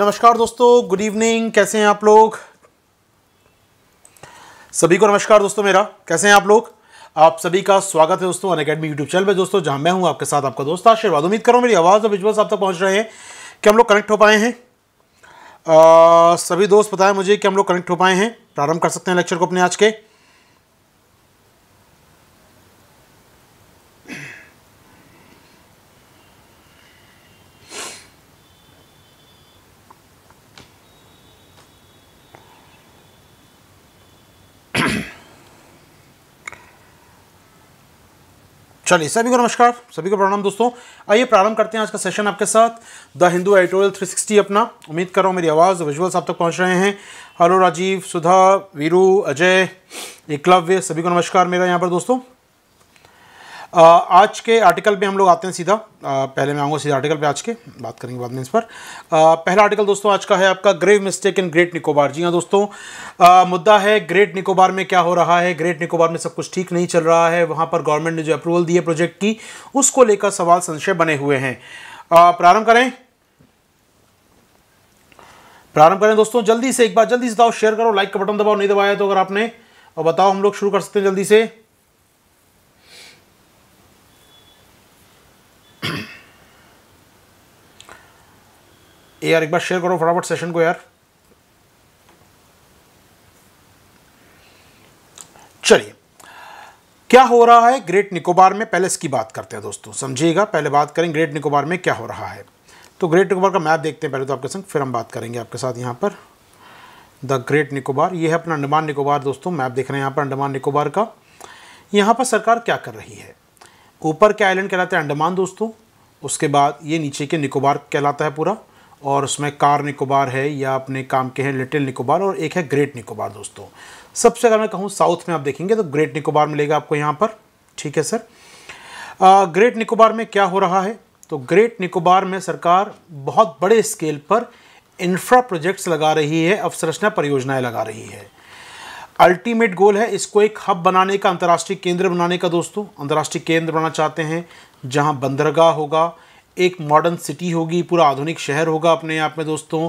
नमस्कार दोस्तों good evening कैसे हैं आप लोग सभी को नमस्कार दोस्तों मेरा कैसे हैं आप लोग आप सभी का स्वागत है दोस्तों अन अकेडमी यूट्यूब चैनल पे दोस्तों जहां मैं हूं आपके साथ आपका दोस्त आशीर्वाद उम्मीद करो मेरी आवाज़ और विजुअल्स आप तक पहुंच रहे हैं कि हम लोग कनेक्ट हो पाए हैं आ, सभी दोस्त बताएं मुझे कि हम लोग कनेक्ट हो पाए हैं प्रारंभ कर सकते हैं लेक्चर को अपने आज के चलिए सभी को नमस्कार सभी को प्रणाम दोस्तों आइए प्रारंभ करते हैं आज का सेशन आपके साथ द हिंदू एडिटोरियल 360 अपना उम्मीद कर रहा हूँ मेरी आवाज़ विजुअल्स आप तक पहुँच रहे हैं हेलो राजीव सुधा वीरू अजय एकलव्य सभी को नमस्कार मेरा यहाँ पर दोस्तों आज के आर्टिकल पे हम लोग आते हैं सीधा पहले मैं आऊँगा सीधा आर्टिकल पे आज के बात करेंगे बाद में इस पर पहला आर्टिकल दोस्तों आज का है आपका grave mistake in Great Nicobar जी हाँ दोस्तों आ, मुद्दा है ग्रेट निकोबार में क्या हो रहा है ग्रेट निकोबार में सब कुछ ठीक नहीं चल रहा है वहाँ पर गवर्नमेंट ने जो अप्रूवल दी है प्रोजेक्ट की उसको लेकर सवाल संशय बने हुए हैं प्रारंभ करें प्रारंभ करें दोस्तों जल्दी से एक बार जल्दी से दाओ शेयर करो लाइक का बटन दबाओ नहीं दबाया तो अगर आपने और बताओ हम लोग शुरू कर सकते हैं जल्दी से यार एक बार शेयर करो फटाफट सेशन को यार चलिए क्या हो रहा है ग्रेट निकोबार में पहले इसकी बात करते हैं दोस्तों समझिएगा पहले बात करें ग्रेट निकोबार में क्या हो रहा है तो ग्रेट निकोबार का मैप देखते हैं पहले तो आपके संग फिर हम बात करेंगे आपके साथ यहाँ पर द ग्रेट निकोबार ये है अपना अंडमान निकोबार दोस्तों मैप देख रहे हैं यहाँ पर अंडमान निकोबार का यहाँ पर सरकार क्या कर रही है ऊपर के आइलैंड कहलाते हैं अंडमान दोस्तों उसके बाद ये नीचे के निकोबार कहलाता है पूरा और उसमें कार निकोबार है या अपने काम के हैं लिटिल निकोबार और एक है ग्रेट निकोबार दोस्तों सबसे अगर मैं कहूँ साउथ में आप देखेंगे तो ग्रेट निकोबार मिलेगा आपको यहाँ पर ठीक है सर आ, ग्रेट निकोबार में क्या हो रहा है तो ग्रेट निकोबार में सरकार बहुत बड़े स्केल पर इंफ्रा प्रोजेक्ट्स लगा रही है अवसरचना परियोजनाएं लगा रही है अल्टीमेट गोल है इसको एक हब बनाने का अंतर्राष्ट्रीय केंद्र बनाने का दोस्तों अंतर्राष्ट्रीय केंद्र बनाना चाहते हैं जहां बंदरगाह होगा एक मॉडर्न सिटी होगी पूरा आधुनिक शहर होगा अपने आप में दोस्तों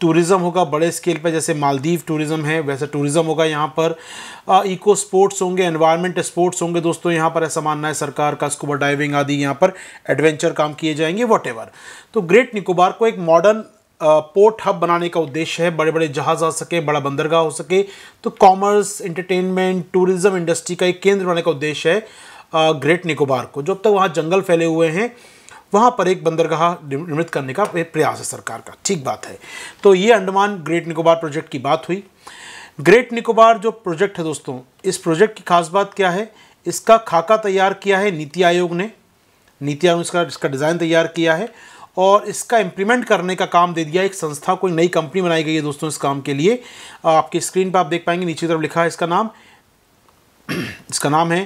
टूरिज़म होगा बड़े स्केल पर जैसे मालदीव टूरिज़म है वैसे टूरिज़म होगा यहाँ पर इको स्पोर्ट्स होंगे एनवायरनमेंट स्पोर्ट्स होंगे दोस्तों यहाँ पर ऐसा मानना है सरकार का स्कूबा डाइविंग आदि यहाँ पर एडवेंचर काम किए जाएंगे वॉट तो ग्रेट निकोबार को एक मॉडर्न पोर्ट हब बनाने का उद्देश्य है बड़े बड़े जहाज आ सके बड़ा बंदरगाह हो सके तो कॉमर्स इंटरटेनमेंट टूरिज़्म इंडस्ट्री का एक केंद्र बनाने का उद्देश्य है ग्रेट निकोबार को जब तक वहाँ जंगल फैले हुए हैं वहाँ पर एक बंदरगाह निर्मित करने का प्रयास है सरकार का ठीक बात है तो ये अंडमान ग्रेट निकोबार प्रोजेक्ट की बात हुई ग्रेट निकोबार जो प्रोजेक्ट है दोस्तों इस प्रोजेक्ट की खास बात क्या है इसका खाका तैयार किया है नीति आयोग ने नीति आयोग इसका इसका डिज़ाइन तैयार किया है और इसका इम्प्लीमेंट करने का काम दे दिया एक संस्था को नई कंपनी बनाई गई है दोस्तों इस काम के लिए आपकी स्क्रीन पर आप देख पाएंगे नीचे तरफ लिखा है इसका नाम इसका नाम है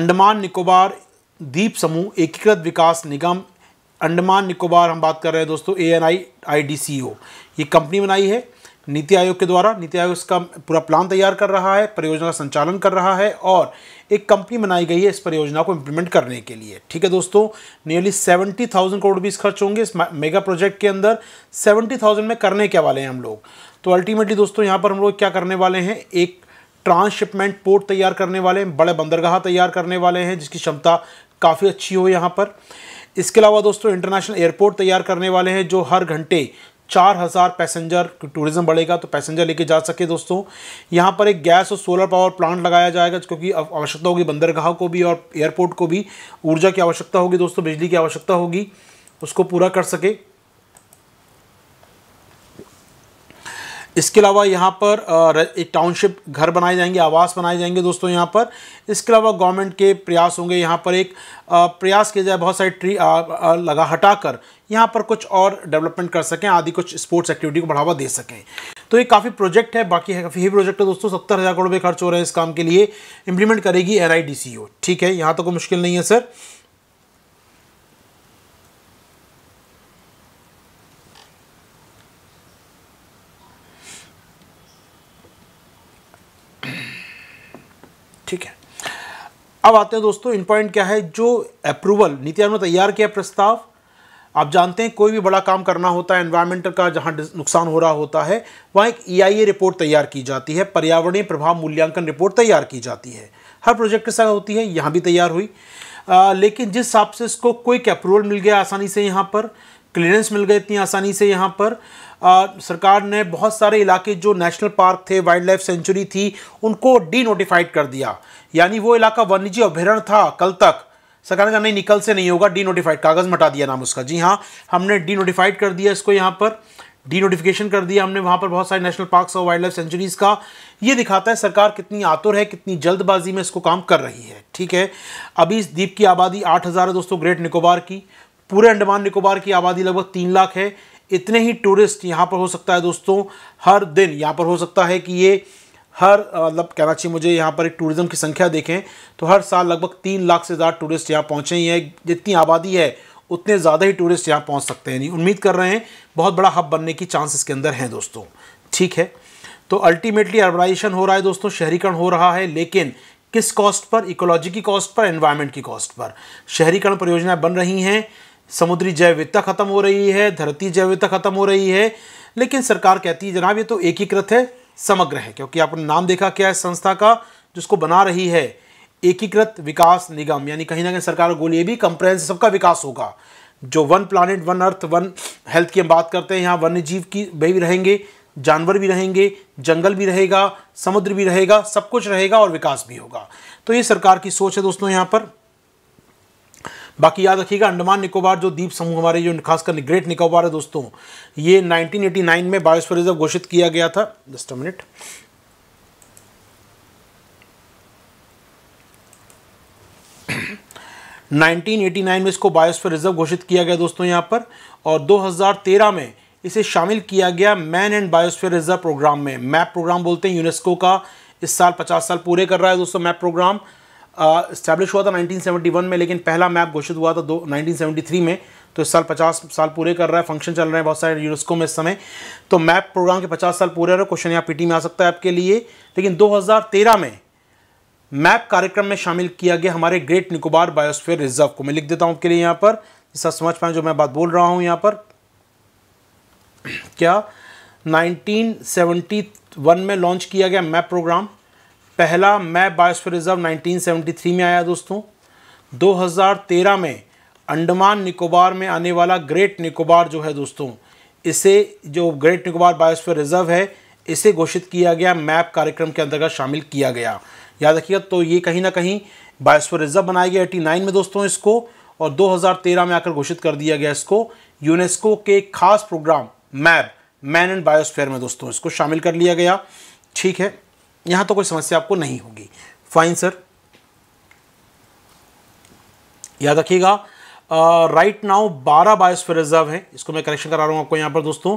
अंडमान निकोबार द्वीप समूह एकीकृत विकास निगम अंडमान निकोबार हम बात कर रहे हैं दोस्तों A N I I D C ओ ये कंपनी बनाई है नीति आयोग के द्वारा नीति आयोग इसका पूरा प्लान तैयार कर रहा है परियोजना का संचालन कर रहा है और एक कंपनी बनाई गई है इस परियोजना को इम्प्लीमेंट करने के लिए ठीक है दोस्तों nearly seventy thousand crore rupees खर्च होंगे इस मेगा प्रोजेक्ट के अंदर सेवेंटी थाउजेंड में करने क्या वाले हैं हम लोग तो अल्टीमेटली दोस्तों यहाँ पर हम लोग क्या करने वाले हैं एक ट्रांसशिपमेंट पोर्ट तैयार करने वाले हैं बड़े बंदरगाह तैयार करने वाले हैं जिसकी क्षमता काफ़ी अच्छी हो यहाँ पर इसके अलावा दोस्तों इंटरनेशनल एयरपोर्ट तैयार करने वाले हैं जो हर घंटे चार हज़ार पैसेंजर टूरिज़्म बढ़ेगा तो पैसेंजर लेके जा सके दोस्तों यहाँ पर एक गैस और सोलर पावर प्लांट लगाया जाएगा क्योंकि आवश्यकता होगी बंदरगाह को भी और एयरपोर्ट को भी ऊर्जा की आवश्यकता होगी दोस्तों बिजली की आवश्यकता होगी उसको पूरा कर सके इसके अलावा यहाँ पर एक टाउनशिप घर बनाए जाएंगे आवास बनाए जाएंगे दोस्तों यहाँ पर इसके अलावा गवर्नमेंट के प्रयास होंगे यहाँ पर एक प्रयास किया जाए बहुत सारे ट्री आ, आ, लगा हटा कर यहाँ पर कुछ और डेवलपमेंट कर सकें आदि कुछ स्पोर्ट्स एक्टिविटी को बढ़ावा दे सकें तो ये काफ़ी प्रोजेक्ट है बाकी है काफ़ी प्रोजेक्ट है दोस्तों सत्तर हज़ार करोड़ रुपये खर्च हो रहे हैं इस काम के लिए इम्प्लीमेंट करेगी एन e ठीक है यहाँ तक तो कोई मुश्किल नहीं है सर ठीक है अब आते हैं दोस्तों इन पॉइंट क्या है जो अप्रूवल नीति आयोग ने तैयार किया प्रस्ताव आप जानते हैं कोई भी बड़ा काम करना होता है एनवायरमेंटल का जहां नुकसान हो रहा होता है वहां एक ई e रिपोर्ट तैयार की जाती है पर्यावरणीय प्रभाव मूल्यांकन रिपोर्ट तैयार की जाती है हर प्रोजेक्ट के साथ होती है यहाँ भी तैयार हुई आ, लेकिन जिस हिसाब से इसको क्विक अप्रूवल मिल गया आसानी से यहाँ पर क्लियरेंस मिल गए इतनी आसानी से यहाँ पर आ, सरकार ने बहुत सारे इलाके जो नेशनल पार्क थे वाइल्ड लाइफ सेंचुरी थी उनको डी नोटिफाइड कर दिया यानी वो इलाका वन्यजीव अभ्यारण था कल तक सरकार का नहीं निकल से नहीं होगा डी नोटिफाइड कागज़ मटा दिया नाम उसका जी हाँ हमने डी नोटिफाइड कर दिया इसको यहाँ पर डी नोटिफिकेशन कर दिया हमने वहाँ पर बहुत सारे नेशनल पार्क्स और वाइल्ड लाइफ सेंचुरीज़ का ये दिखाता है सरकार कितनी आतुर है कितनी जल्दबाजी में इसको काम कर रही है ठीक है अभी इस द्वीप की आबादी आठ हज़ार है दोस्तों ग्रेट निकोबार की पूरे अंडमान निकोबार की आबादी लगभग तीन लाख है इतने ही टूरिस्ट यहाँ पर हो सकता है दोस्तों हर दिन यहाँ पर हो सकता है कि ये हर मतलब कहना चाहिए मुझे यहाँ पर एक टूरिज़्म की संख्या देखें तो हर साल लगभग तीन लाख से ज़्यादा टूरिस्ट यहाँ पहुँचे ही हैं जितनी आबादी है उतने ज़्यादा ही टूरिस्ट यहाँ पहुँच सकते हैं उम्मीद कर रहे हैं बहुत बड़ा हब बनने की चांस इसके अंदर हैं दोस्तों ठीक है तो अल्टीमेटली अर्बनाइजेशन हो रहा है दोस्तों शहरीकरण हो रहा है लेकिन किस कॉस्ट पर इकोलॉजी की कॉस्ट पर एनवायरमेंट की कॉस्ट पर शहरीकरण परियोजनाएं बन रही हैं समुद्री जैव खत्म हो रही है धरती जैव खत्म हो रही है लेकिन सरकार कहती है जनाब ये तो एकीकृत है समग्र है क्योंकि आपने नाम देखा क्या है संस्था का जिसको बना रही है एकीकृत विकास निगम यानी कहीं ना कहीं सरकार का गोल ये भी कंप्रेंस सबका विकास होगा जो one planet one earth one health की हम बात करते हैं यहाँ वन्य जीव की भी रहेंगे जानवर भी रहेंगे जंगल भी रहेगा समुद्र भी रहेगा सब कुछ रहेगा और विकास भी होगा तो ये सरकार की सोच है दोस्तों यहाँ पर बाकी याद रखिएगा अंडमान निकोबार जो द्वीप समूह हमारे जो खासकर ग्रेट निकोबार है दोस्तों ये 1989 में बायोस्फीयर रिजर्व घोषित किया गया था जस्ट अ मिनट नाइनटीन में इसको बायोस्फीयर रिजर्व घोषित किया गया दोस्तों यहां पर और दो में इसे शामिल किया गया man and biosphere reserve programme में मैप प्रोग्राम बोलते हैं यूनेस्को का इस साल 50 साल पूरे कर रहा है दोस्तों मैप प्रोग्राम इस्टेब्लिश uh, हुआ था 1971 में लेकिन पहला मैप घोषित हुआ था दो 1973 में तो इस साल 50 साल पूरे कर रहा है फंक्शन चल रहे हैं बहुत सारे यूनेस्को में इस समय तो मैप प्रोग्राम के 50 साल पूरे रहे क्वेश्चन यहाँ पीटी में आ सकता है आपके लिए लेकिन 2013 में मैप कार्यक्रम में शामिल किया गया हमारे ग्रेट निकोबार बायोस्फेयर रिजर्व को मैं लिख देता हूँ आपके लिए यहाँ पर जिसका समझ पाए जो मैं बात बोल रहा हूँ यहाँ पर क्या नाइनटीन में लॉन्च किया गया मैप प्रोग्राम पहला मैप बायोस्फीयर रिजर्व 1973 में आया दोस्तों 2013 में अंडमान निकोबार में आने वाला ग्रेट निकोबार जो है दोस्तों इसे जो ग्रेट निकोबार बायोस्फीयर रिजर्व है इसे घोषित किया गया मैप कार्यक्रम के अंतर्गत शामिल किया गया याद रखिएगा तो ये कहीं ना कहीं बायोस्फीयर रिजर्व बनाया गया एटी नाइन में दोस्तों इसको और 2013 में आकर घोषित कर दिया गया इसको यूनेस्को के खास programme MAB man and biosphere में दोस्तों इसको शामिल कर लिया गया ठीक है यहां तो कोई समस्या आपको नहीं होगी फाइन सर याद रखिएगा राइट नाउ बारह बायोस्फीयर रिजर्व है इसको मैं करेक्शन करा रहा हूं आपको यहां पर दोस्तों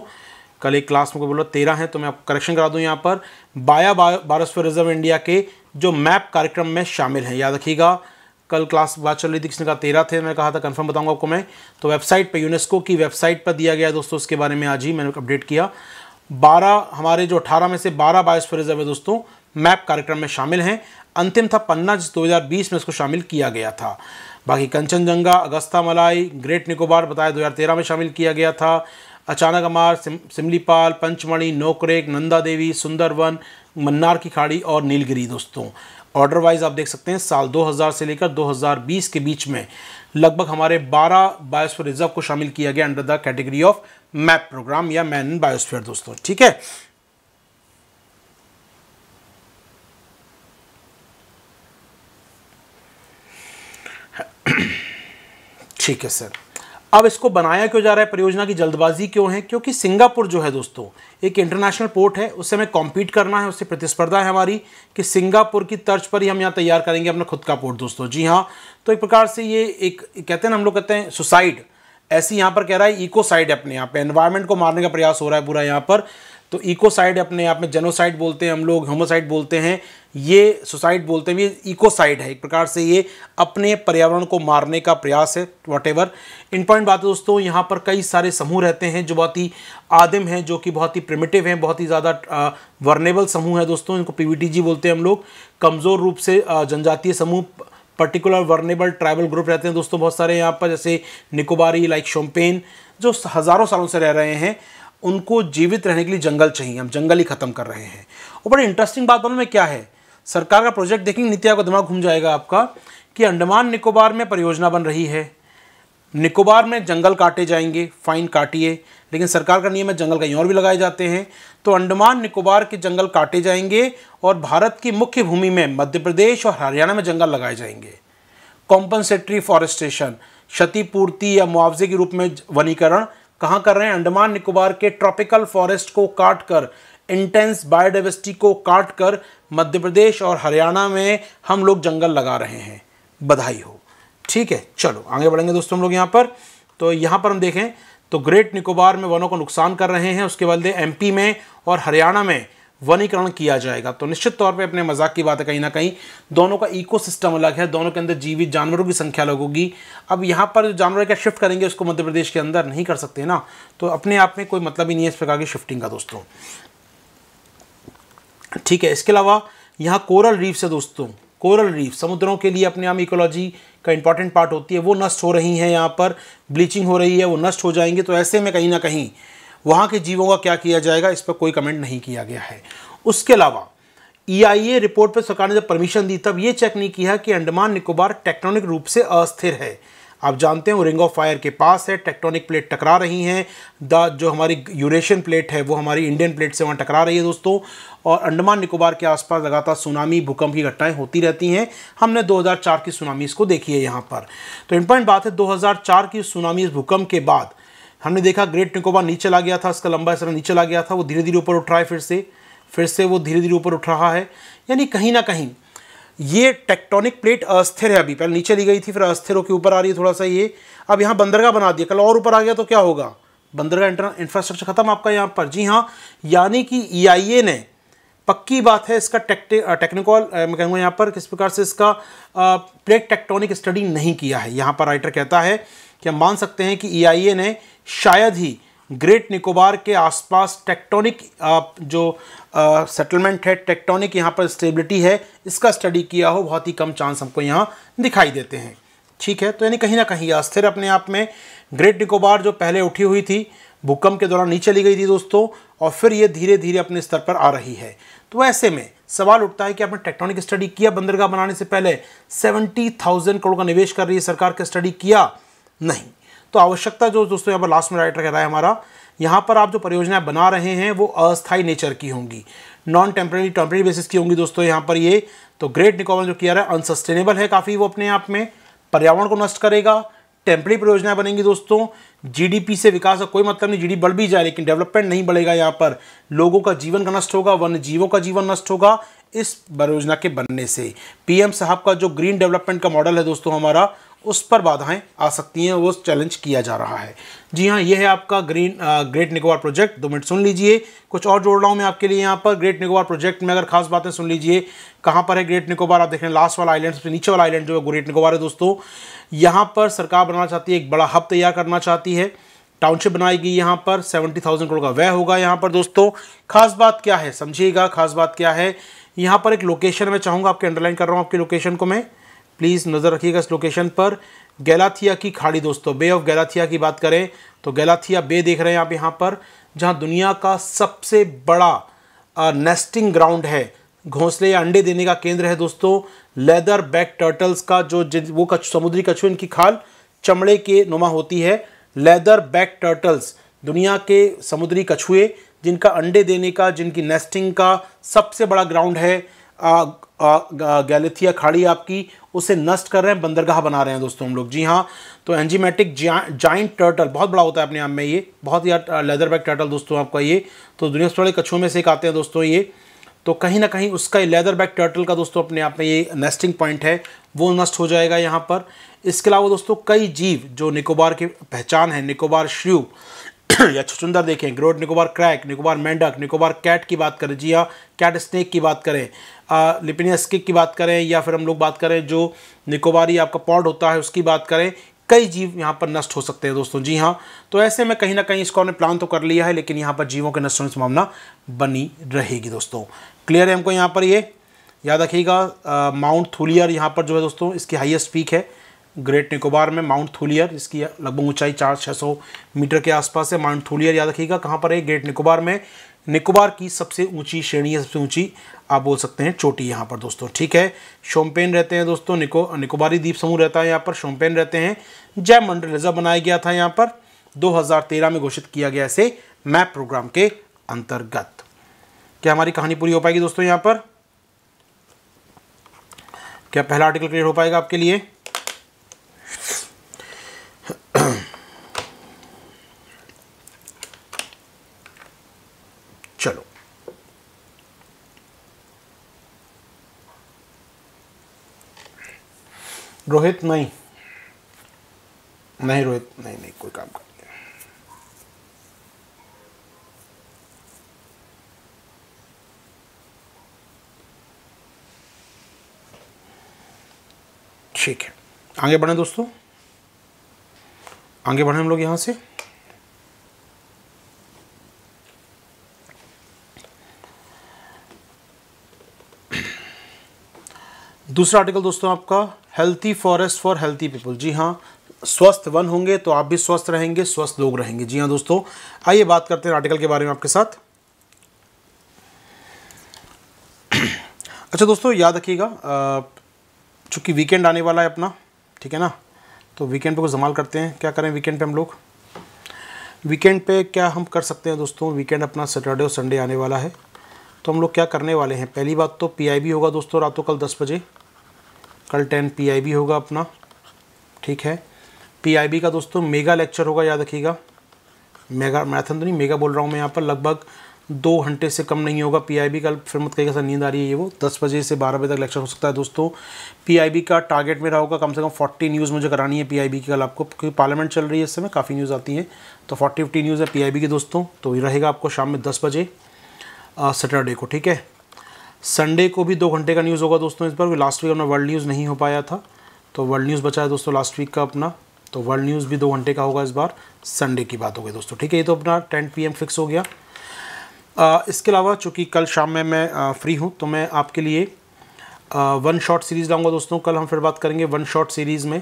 कल एक क्लास में बोला तेरह है तो मैं आपको करेक्शन करा दू यहां पर बाया बायोस्फीयर रिजर्व इंडिया के जो मैप कार्यक्रम में शामिल है याद रखिएगा कल क्लास बात चल रही थी किसने कहा तेरह थे मैंने कहा था कंफर्म बताऊंगा आपको मैं तो वेबसाइट पर यूनेस्को की वेबसाइट पर दिया गया दोस्तों उसके बारे में आज ही मैंने अपडेट किया बारह हमारे जो अठारह में से बारह बायोस्फीयर रिजर्व है दोस्तों मैप कार्यक्रम में शामिल हैं अंतिम था पन्ना जिस 2020 में इसको शामिल किया गया था बाकी कंचनजंगा अगस्ता मलाई ग्रेट निकोबार बताया 2013 में शामिल किया गया था अचानक अमार सिमलीपाल पंचमणि नोकरेक नंदा देवी सुंदरवन मन्नार की खाड़ी और नीलगिरी दोस्तों ऑर्डर वाइज आप देख सकते हैं साल 2000 से लेकर 2020 के बीच में लगभग हमारे 12 बायोस्फीयर रिजर्व को शामिल किया गया under the category of MAB programme या मैन बायोस्फीयर दोस्तों ठीक है ठीक है सर अब इसको बनाया क्यों जा रहा है परियोजना की जल्दबाजी क्यों है क्योंकि सिंगापुर जो है दोस्तों एक इंटरनेशनल पोर्ट है उससे हमें कॉम्पीट करना है उससे प्रतिस्पर्धा है हमारी कि सिंगापुर की तर्ज पर ही हम यहाँ तैयार करेंगे अपना खुद का पोर्ट दोस्तों जी हाँ तो एक प्रकार से ये एक कहते हैं ना हम लोग कहते हैं सुसाइड ऐसी यहाँ पर कह रहा है इकोसाइड अपने यहाँ पे एनवायरमेंट को मारने का प्रयास हो रहा है पूरा यहाँ पर तो इकोसाइड अपने आप में जनोसाइड बोलते हैं हम लोग होमोसाइड बोलते हैं ये सुसाइड बोलते हैं ये इकोसाइड है एक प्रकार से ये अपने पर्यावरण को मारने का प्रयास है वॉट एवर इम्पॉर्टेंट बात है दोस्तों यहाँ पर कई सारे समूह रहते हैं जो बहुत ही आदिम हैं जो कि बहुत ही प्रिमिटिव हैं बहुत ही ज़्यादा वर्नेबल समूह है दोस्तों इनको पी बोलते हैं हम लोग कमज़ोर रूप से जनजातीय समूह पर्टिकुलर वर्नेबल ट्राइबल ग्रुप रहते हैं दोस्तों बहुत सारे यहाँ पर जैसे निकोबारी लाइक शोम्पेन जो हज़ारों सालों से रह रहे हैं उनको जीवित रहने के लिए जंगल चाहिए हम जंगल ही ख़त्म कर रहे हैं और बड़ी इंटरेस्टिंग बात बोलने में क्या है सरकार का प्रोजेक्ट देखेंगे नीति आयोग दिमाग घूम जाएगा आपका कि अंडमान निकोबार में परियोजना बन रही है निकोबार में जंगल काटे जाएंगे फाइन काटिए लेकिन सरकार का नियम है जंगल कहीं और भी लगाए जाते हैं तो अंडमान निकोबार के जंगल काटे जाएंगे और भारत की मुख्य भूमि में मध्य प्रदेश और हरियाणा में जंगल लगाए जाएंगे कॉम्पनसेटरी फॉरेस्टेशन क्षतिपूर्ति या मुआवजे के रूप में वनीकरण कहाँ कर रहे हैं अंडमान निकोबार के ट्रॉपिकल फॉरेस्ट को काट कर इंटेंस बायोडाइवर्सिटी को काट कर मध्य प्रदेश और हरियाणा में हम लोग जंगल लगा रहे हैं बधाई हो ठीक है चलो आगे बढ़ेंगे दोस्तों हम लोग यहाँ पर तो यहाँ पर हम देखें तो ग्रेट निकोबार में वनों को नुकसान कर रहे हैं उसके बाद एमपी में और हरियाणा में वनीकरण किया जाएगा तो निश्चित तौर पे अपने मजाक की बात है कहीं ना कहीं दोनों का इकोसिस्टम अलग है दोनों के अंदर जीवित जानवरों की संख्या अलग होगी अब यहाँ पर जो जानवर क्या शिफ्ट करेंगे उसको मध्य प्रदेश के अंदर नहीं कर सकते ना तो अपने आप में कोई मतलब ही नहीं है इस प्रकार की शिफ्टिंग का दोस्तों ठीक है इसके अलावा यहाँ कोरल रीफ्स है दोस्तों कोरल रीफ समुद्रों के लिए अपने आप इकोलॉजी का इंपॉर्टेंट पार्ट होती है वो नष्ट हो रही हैं यहाँ पर ब्लीचिंग हो रही है वो नष्ट हो जाएंगे तो ऐसे में कहीं ना कहीं वहाँ के जीवों का क्या किया जाएगा इस पर कोई कमेंट नहीं किया गया है उसके अलावा ईआईए e रिपोर्ट पर सरकार ने जब परमिशन दी तब ये चेक नहीं किया कि अंडमान निकोबार टेक्टोनिक रूप से अस्थिर है आप जानते हैं रिंग ऑफ फायर के पास है टेक्टोनिक प्लेट टकरा रही हैं द जो हमारी यूरेशियन प्लेट है वो हमारी इंडियन प्लेट से वहाँ टकरा रही है दोस्तों और अंडमान निकोबार के आसपास लगातार सुनामी भूकंप की घटनाएं होती रहती हैं हमने 2004 की सुनामी इसको देखी है यहाँ पर तो इम्पॉर्टेंट बात है 2004 की इस भूकंप के बाद हमने देखा ग्रेट निकोबार नीचे ला गया था उसका लंबा सर नीचे ला गया था वो धीरे धीरे ऊपर उठ रहा है फिर से फिर से वो धीरे धीरे ऊपर उठ रहा है यानी कहीं ना कहीं ये टेक्टोनिक प्लेट अस्थिर है अभी पहले नीचे ली गई थी फिर अस्थिर होकर ऊपर आ रही है थोड़ा सा ये अब यहाँ बंदरगाह बना दिया कल और ऊपर आ गया तो क्या होगा बंदरगाह इंफ्रास्ट्रक्चर खत्म आपका यहाँ पर जी हाँ यानी कि ई e ने पक्की बात है इसका टेक्निकल मैं कहूँगा यहाँ पर किस प्रकार से इसका प्लेट टेक्टोनिक स्टडी नहीं किया है यहाँ पर राइटर कहता है कि हम मान सकते हैं कि ई e ने शायद ही ग्रेट निकोबार के आसपास टेक्टोनिक जो सेटलमेंट है टेक्टोनिक यहाँ पर स्टेबिलिटी है इसका स्टडी किया हो बहुत ही कम चांस हमको यहाँ दिखाई देते हैं ठीक है तो यानी कहीं ना कहीं अस्थिर अपने आप में ग्रेट निकोबार जो पहले उठी हुई थी भूकंप के दौरान नीचे चली गई थी दोस्तों और फिर ये धीरे धीरे अपने स्तर पर आ रही है तो ऐसे में सवाल उठता है कि आपने टेक्टोनिक स्टडी किया बंदरगाह बनाने से पहले सेवेंटी थाउजेंड करोड़ का निवेश कर रही है सरकार के स्टडी किया नहीं तो आवश्यकता जो दोस्तों यहाँ पर लास्ट में राइटर कह रहा है हमारा यहाँ पर आप जो परियोजनाएं बना रहे हैं वो अस्थायी नेचर की होंगी नॉन टेम्प्रेरी टेम्प्रेरी बेसिस की होंगी दोस्तों यहाँ पर ये तो ग्रेट निकोबार जो किया रहा है अनसस्टेनेबल है काफ़ी वो अपने आप में पर्यावरण को नष्ट करेगा टेम्परी परियोजनाएं बनेंगी दोस्तों जीडीपी से विकास का कोई मतलब नहीं डी बढ़ भी जाए लेकिन डेवलपमेंट नहीं बढ़ेगा यहाँ पर लोगों का जीवन का नष्ट होगा वन्य जीवों का जीवन नष्ट होगा इस परियोजना के बनने से पीएम साहब का जो ग्रीन डेवलपमेंट का मॉडल है दोस्तों हमारा उस पर बाधाएं आ सकती हैं वो चैलेंज किया जा रहा है जी हाँ यह है आपका green uh, Great Nicobar project दो मिनट सुन लीजिए कुछ और जोड़ रहा हूँ मैं आपके लिए यहाँ पर ग्रेट निकोबार प्रोजेक्ट में अगर खास बातें सुन लीजिए कहाँ पर है ग्रेट निकोबार आप देख रहे हैं लास्ट वाला आइलैंड नीचे वाला आइलैंड जो है ग्रेट निकोबार है दोस्तों यहाँ पर सरकार बनाना चाहती है एक बड़ा हब तैयार करना चाहती है टाउनशिप बनाएगी यहाँ पर सेवेंटी थाउजेंड करोड़ का व्यय होगा यहाँ पर दोस्तों खास बात क्या है समझिएगा खास बात क्या है यहाँ पर एक लोकेशन मैं चाहूँगा आपके अंडरलाइन कर रहा हूँ आपकी लोकेशन को मैं प्लीज़ नज़र रखिएगा इस लोकेशन पर गैलाथिया की खाड़ी दोस्तों बे ऑफ गैलाथिया की बात करें तो गैलाथिया बे देख रहे हैं आप यहाँ पर जहाँ दुनिया का सबसे बड़ा नेस्टिंग ग्राउंड है घोंसले या अंडे देने का केंद्र है दोस्तों लेदर बैक टर्टल्स का जो वो कछ, समुद्री कछुए इनकी खाल चमड़े के नुमा होती है लेदर बैक टर्टल्स दुनिया के समुद्री कछुए जिनका अंडे देने का जिनकी नेस्टिंग का सबसे बड़ा ग्राउंड है गैलेथिया खाड़ी आपकी उसे नष्ट कर रहे हैं बंदरगाह बना रहे हैं दोस्तों हम लोग जी हाँ तो एंजीमेटिक जाइंट टर्टल बहुत बड़ा होता है अपने आप में ये बहुत ही लेदर बैग टर्टल दोस्तों आपका ये तो दुनिया से बड़े कछुओं में से एक आते हैं दोस्तों ये तो कहीं ना कहीं उसका लेदर बैक टर्टल का दोस्तों अपने आप में ये नेस्टिंग पॉइंट है वो नष्ट हो जाएगा यहाँ पर इसके अलावा दोस्तों कई जीव जो निकोबार की पहचान है निकोबार श्यू या छुचुंदर देखें ग्रोड निकोबार क्रैक निकोबार मेंढक निकोबार कैट की बात करें जी हाँ कैट स्नेक की बात करें लिपिनिया स्किक की बात करें या फिर हम लोग बात करें जो निकोबारी आपका पॉड होता है उसकी बात करें कई जीव यहाँ पर नष्ट हो सकते हैं दोस्तों जी हाँ तो ऐसे में कहीं ना कहीं इसको हमने प्लान तो कर लिया है लेकिन यहाँ पर जीवों के नष्ट होने की संभावना बनी रहेगी दोस्तों क्लियर है हमको यहाँ पर ये याद रखिएगा माउंट थुलियर यहाँ पर जो है दोस्तों इसकी हाईएस्ट पीक है ग्रेट निकोबार में माउंट थुलियर इसकी लगभग ऊंचाई चार छः सौ मीटर के आसपास है माउंट थुलियर याद रखिएगा कहाँ पर है ग्रेट निकोबार में निकोबार की सबसे ऊंची श्रेणी है सबसे ऊंची आप बोल सकते हैं चोटी यहाँ पर दोस्तों ठीक है शोम्पेन रहते हैं दोस्तों निको निकोबारी द्वीप समूह रहता है यहाँ पर शोम्पेन रहते हैं जय मंडल रिजर्व बनाया गया था यहाँ पर दो में घोषित किया गया इसे मैप प्रोग्राम के अंतर्गत क्या हमारी कहानी पूरी हो पाएगी दोस्तों यहाँ पर क्या पहला आर्टिकल क्लियर हो पाएगा आपके लिए चलो रोहित नहीं नहीं रोहित नहीं नहीं कोई काम कर ठीक है आगे बढ़ें दोस्तों आगे बढ़ें हम लोग यहाँ से दूसरा आर्टिकल दोस्तों आपका healthy forest for healthy people जी हाँ स्वस्थ वन होंगे तो आप भी स्वस्थ रहेंगे स्वस्थ लोग रहेंगे जी हाँ दोस्तों आइए बात करते हैं आर्टिकल के बारे में आपके साथ अच्छा दोस्तों याद रखिएगा चूँकि वीकेंड आने वाला है अपना ठीक है ना तो वीकेंड पे कुछ जमाल करते हैं क्या करें वीकेंड पे हम लोग वीकेंड पे क्या हम कर सकते हैं दोस्तों वीकेंड अपना सैटरडे और संडे आने वाला है तो हम लोग क्या करने वाले हैं पहली बात तो पीआईबी होगा दोस्तों रातों कल दस बजे कल टेन पीआईबी होगा अपना ठीक है पीआईबी का दोस्तों मेगा लेक्चर होगा याद रखिएगा मेगा मैराथन तो नहीं मेगा बोल रहा हूँ मैं यहाँ पर लगभग दो घंटे से कम नहीं होगा पीआईबी का फिर मत कहिएगा सर नींद आ रही है ये वो दस बजे से बारह बजे तक लेक्चर हो सकता है दोस्तों पीआईबी का टारगेट मेरा होगा कम से कम फोर्टी न्यूज़ मुझे करानी है पीआईबी की कल आपको क्योंकि पार्लियामेंट चल रही है इस समय काफ़ी न्यूज़ आती तो है तो फोर्टी फिफ्टी न्यूज़ है पी की दोस्तों तो ये रहेगा आपको शाम में दस बजे सैटरडे को ठीक है संडे को भी दो घंटे का न्यूज़ होगा दोस्तों इस बार लास्ट वीक अपना वर्ल्ड न्यूज़ नहीं हो पाया था तो वर्ल्ड न्यूज़ बचा है दोस्तों लास्ट वीक का अपना तो वर्ल्ड न्यूज़ भी दो घंटे का होगा इस बार संडे की बात हो गई दोस्तों ठीक है ये तो अपना टेन पी फिक्स हो गया इसके अलावा चूँकि कल शाम में मैं फ्री हूँ तो मैं आपके लिए वन शॉट सीरीज़ लाऊंगा दोस्तों कल हम फिर बात करेंगे वन शॉट सीरीज़ में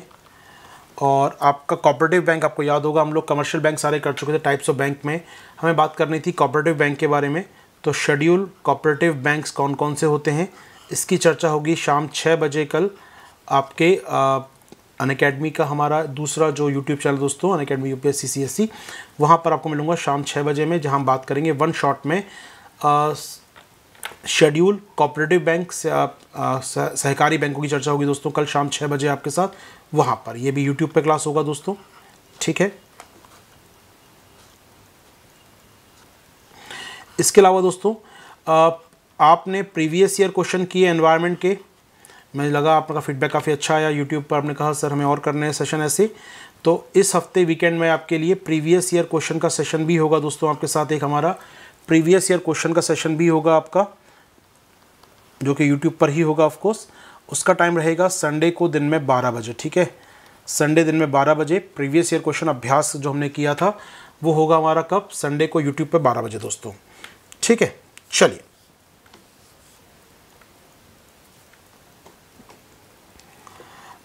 और आपका कॉपरेटिव बैंक आपको याद होगा हम लोग कमर्शियल बैंक सारे कर चुके थे टाइप्स ऑफ बैंक में हमें बात करनी थी कॉपरेटिव बैंक के बारे में तो शेड्यूल कॉपरेटिव बैंक्स कौन कौन से होते हैं इसकी चर्चा होगी शाम छः बजे कल आपके अन अकेडमी का हमारा दूसरा जो यूट्यूब चैनल दोस्तों Unacademy U P S वहाँ पर आपको मिलूंगा शाम छः बजे में जहाँ हम बात करेंगे वन शॉट में शेड्यूल कोऑपरेटिव बैंक से आप सहकारी बैंकों की चर्चा होगी दोस्तों कल शाम छः बजे आपके साथ वहाँ पर ये भी यूट्यूब पर क्लास होगा दोस्तों ठीक है इसके अलावा दोस्तों आपने प्रीवियस ईयर क्वेश्चन किए एनवायरनमेंट के मैं लगा आपका फीडबैक काफ़ी अच्छा आया यूट्यूब पर आपने कहा सर हमें और करने हैं सेशन ऐसे तो इस हफ्ते वीकेंड में आपके लिए प्रीवियस ईयर क्वेश्चन का सेशन भी होगा दोस्तों आपके साथ एक हमारा प्रीवियस ईयर क्वेश्चन का सेशन भी होगा आपका जो कि यूट्यूब पर ही होगा ऑफकोर्स उसका टाइम रहेगा संडे को दिन में बारह बजे ठीक है संडे दिन में बारह बजे प्रीवियस ईयर क्वेश्चन अभ्यास जो हमने किया था वो होगा हमारा कब संडे को यूट्यूब पर बारह बजे दोस्तों ठीक है चलिए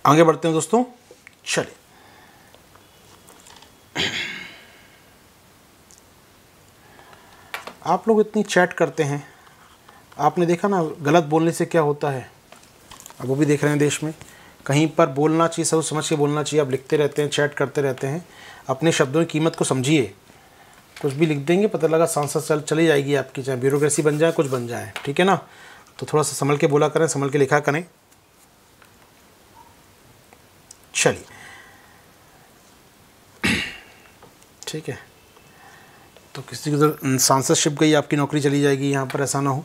आगे बढ़ते हैं दोस्तों चलिए आप लोग इतनी चैट करते हैं आपने देखा ना गलत बोलने से क्या होता है अब वो भी देख रहे हैं देश में कहीं पर बोलना चाहिए सब समझ के बोलना चाहिए आप लिखते रहते हैं चैट करते रहते हैं अपने शब्दों की कीमत को समझिए कुछ भी लिख देंगे पता लगा सांसद चल चली जाएगी आपकी चाहे ब्यूरोक्रेसी बन जाए कुछ बन जाए ठीक है ना तो थोड़ा सा संभल के बोला करें संभल के लिखा करें चलिए ठीक है तो किसी की उधर तो सांसदशिप गई आपकी नौकरी चली जाएगी यहाँ पर ऐसा ना हो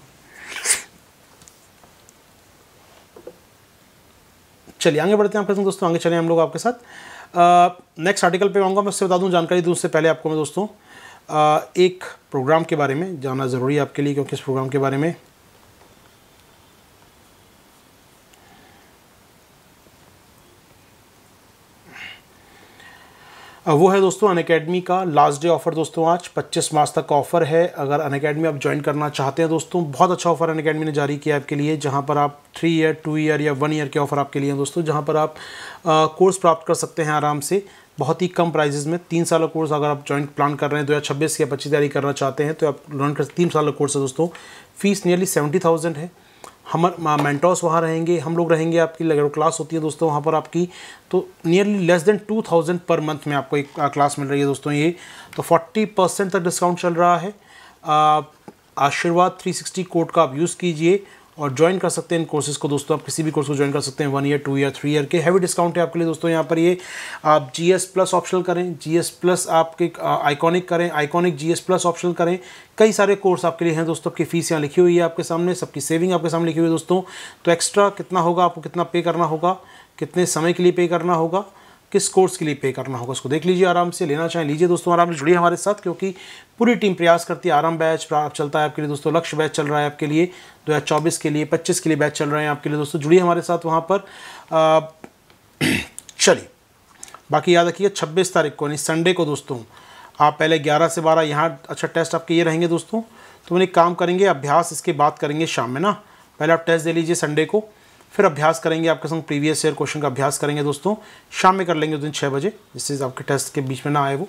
चलिए आगे बढ़ते हैं आपके दोस्तों आगे चले हम लोग आपके साथ नेक्स्ट आर्टिकल पे आऊँगा मैं उससे बता दूँ जानकारी दूँ उससे पहले आपको मैं दोस्तों आ, एक प्रोग्राम के बारे में जानना ज़रूरी है आपके लिए क्योंकि इस प्रोग्राम के बारे में वो है दोस्तों अन अकेडमी का लास्ट डे ऑफर दोस्तों आज 25 मार्च तक का ऑफर है अगर अन अकेडमी आप ज्वाइन करना चाहते हैं दोस्तों बहुत अच्छा ऑफर अन अकेडमी ने जारी किया आपके लिए जहां पर आप थ्री ईयर टू ईयर या वन ईयर के ऑफर आपके लिए दोस्तों जहां पर आप कोर्स प्राप्त कर सकते हैं आराम से बहुत ही कम प्राइजेज में तीन साल का कोर्स अगर आप ज्वाइन प्लान कर रहे हैं दो या छब्बीस या पच्चीस तैयारी करना चाहते हैं तो आप लर्न कर तीन साल का कोर्स है दोस्तों फीस नियरली सेवेंटी थाउजेंड है हम मैंटॉस वहाँ रहेंगे हम लोग रहेंगे आपकी लगे क्लास होती है दोस्तों वहाँ पर आपकी तो nearly less than two thousand per month में आपको एक क्लास मिल रही है दोस्तों ये तो फोर्टी परसेंट तक डिस्काउंट चल रहा है आशीर्वाद थ्री सिक्सटी कोड का आप यूज़ कीजिए और ज्वाइन कर सकते हैं इन कोर्सेज़ को दोस्तों आप किसी भी कोर्स को ज्वाइन कर सकते हैं one year two year three year के हैवी डिस्काउंट है आपके लिए दोस्तों यहाँ पर ये आप जी एस प्लस ऑप्शनल करें जी एस प्लस आपके आइकॉनिक करें iconic G S plus optional करें कई सारे कोर्स आपके लिए हैं दोस्तों आपकी फ़ीस यहाँ लिखी हुई है आपके सामने सबकी सेविंग आपके सामने लिखी हुई है दोस्तों तो एक्स्ट्रा कितना होगा आपको कितना पे करना होगा कितने समय के लिए पे करना होगा किस कोर्स के लिए पे करना होगा उसको देख लीजिए आराम से लेना चाहें लीजिए दोस्तों आराम से जुड़िए हमारे साथ क्योंकि पूरी टीम प्रयास करती है आराम बैच चलता है आपके लिए दोस्तों लक्ष्य बैच चल रहा है आपके लिए दो के लिए पच्चीस के लिए बैच चल रहे हैं आपके लिए दोस्तों जुड़िए हमारे साथ वहाँ पर चलिए बाकी याद रखिए छब्बीस तारीख को यानी संडे को दोस्तों आप पहले ग्यारह से बारह यहाँ अच्छा टेस्ट आपके ये रहेंगे दोस्तों तो उन्हें काम करेंगे अभ्यास इसके बाद करेंगे शाम में ना पहले आप टेस्ट दे लीजिए संडे को फिर अभ्यास करेंगे आपके संग प्रीवियस ईयर क्वेश्चन का अभ्यास करेंगे दोस्तों शाम में कर लेंगे उस दिन छः बजे जिससे आपके टेस्ट के बीच में ना आए वो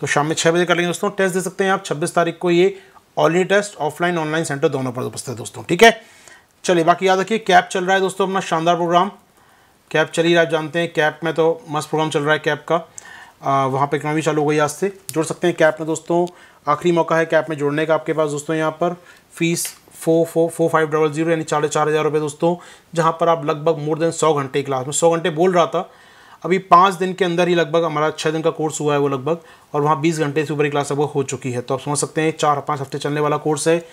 तो शाम में छः बजे कर लेंगे दोस्तों टेस्ट दे सकते हैं आप छब्बीस तारीख को ये only test offline online centre दोनों पर उपस्थित है दोस्तों ठीक है चलिए बाकी याद रखिए कैप चल रहा है दोस्तों अपना शानदार प्रोग्राम कैप चल ही रहा जानते हैं कैप में तो मस्त प्रोग्राम चल रहा है कैप का आ, वहाँ पर इकनॉमी चालू हो गई आज से जुड़ सकते हैं कैप में दोस्तों आखिरी मौका है कैप में जुड़ने का आपके पास दोस्तों यहाँ पर fees four four four five double zero यानी साढ़े चार हज़ार रुपये दोस्तों जहाँ पर आप लगभग मोर देन सौ घंटे क्लास में सौ घंटे बोल रहा था अभी पाँच दिन के अंदर ही लगभग हमारा छः दिन का कोर्स हुआ है वो लगभग और वहाँ बीस घंटे से ऊपर की क्लास लगभग हो चुकी है तो आप समझ सकते हैं चार पाँच हफ्ते चलने वाला कोर्स है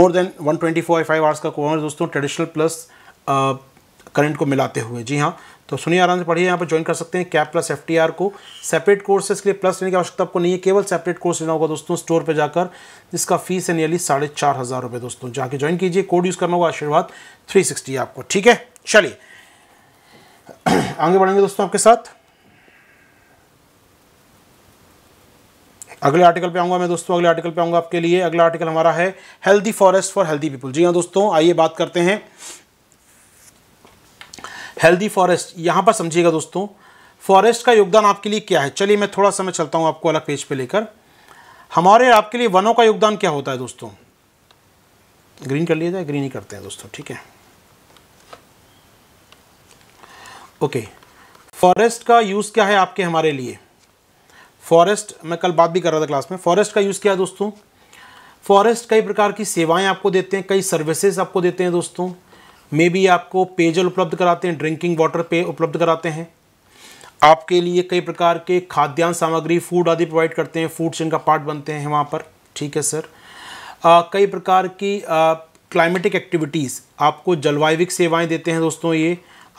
more than one twenty five hours का कोर्स दोस्तों ट्रेडिशनल प्लस करंट को मिलाते हुए जी हाँ तो सुनिए आराम से पढ़िए यहाँ पर ज्वाइन कर सकते हैं कैप प्लस एफ को सेपरेट कोर्सेज के लिए प्लस लेने की आवश्यकता आपको नहीं है केवल सेपरेट कोर्स लेना होगा दोस्तों स्टोर पर जाकर जिसका फीस है नियरली साढ़े चार हज़ार रुपये दोस्तों जाके ज्वाइन कीजिए कोड यूज़ करना होगा आशीर्वाद थ्री सिक्सटी आपको ठीक है चलिए आगे बढ़ेंगे दोस्तों आपके साथ अगले आर्टिकल पे आऊँगा मैं दोस्तों अगले आर्टिकल पे आऊँगा आपके लिए अगला आर्टिकल हमारा है healthy forest for healthy people जी हाँ दोस्तों आइए बात करते हैं हेल्दी फॉरेस्ट यहाँ पर समझिएगा दोस्तों फॉरेस्ट का योगदान आपके लिए क्या है चलिए मैं थोड़ा समय चलता हूँ आपको अलग पेज पे लेकर हमारे आपके लिए वनों का योगदान क्या होता है दोस्तों ग्रीन कर लिया जाए ग्रीन ही करते हैं दोस्तों ठीक है ओके फॉरेस्ट का यूज़ क्या है आपके हमारे लिए फॉरेस्ट मैं कल बात भी कर रहा था क्लास में फॉरेस्ट का यूज़ क्या है दोस्तों फॉरेस्ट कई प्रकार की सेवाएं आपको देते हैं कई सर्विसेज आपको देते हैं दोस्तों मे बी आपको पेयजल उपलब्ध कराते हैं ड्रिंकिंग वाटर पे उपलब्ध कराते हैं आपके लिए कई प्रकार के खाद्यान्न सामग्री फूड आदि प्रोवाइड करते हैं फूड चेन का पार्ट बनते हैं वहाँ पर ठीक है सर आ, कई प्रकार की क्लाइमेटिक एक्टिविटीज़ आपको जलवायविक सेवाएं देते हैं दोस्तों ये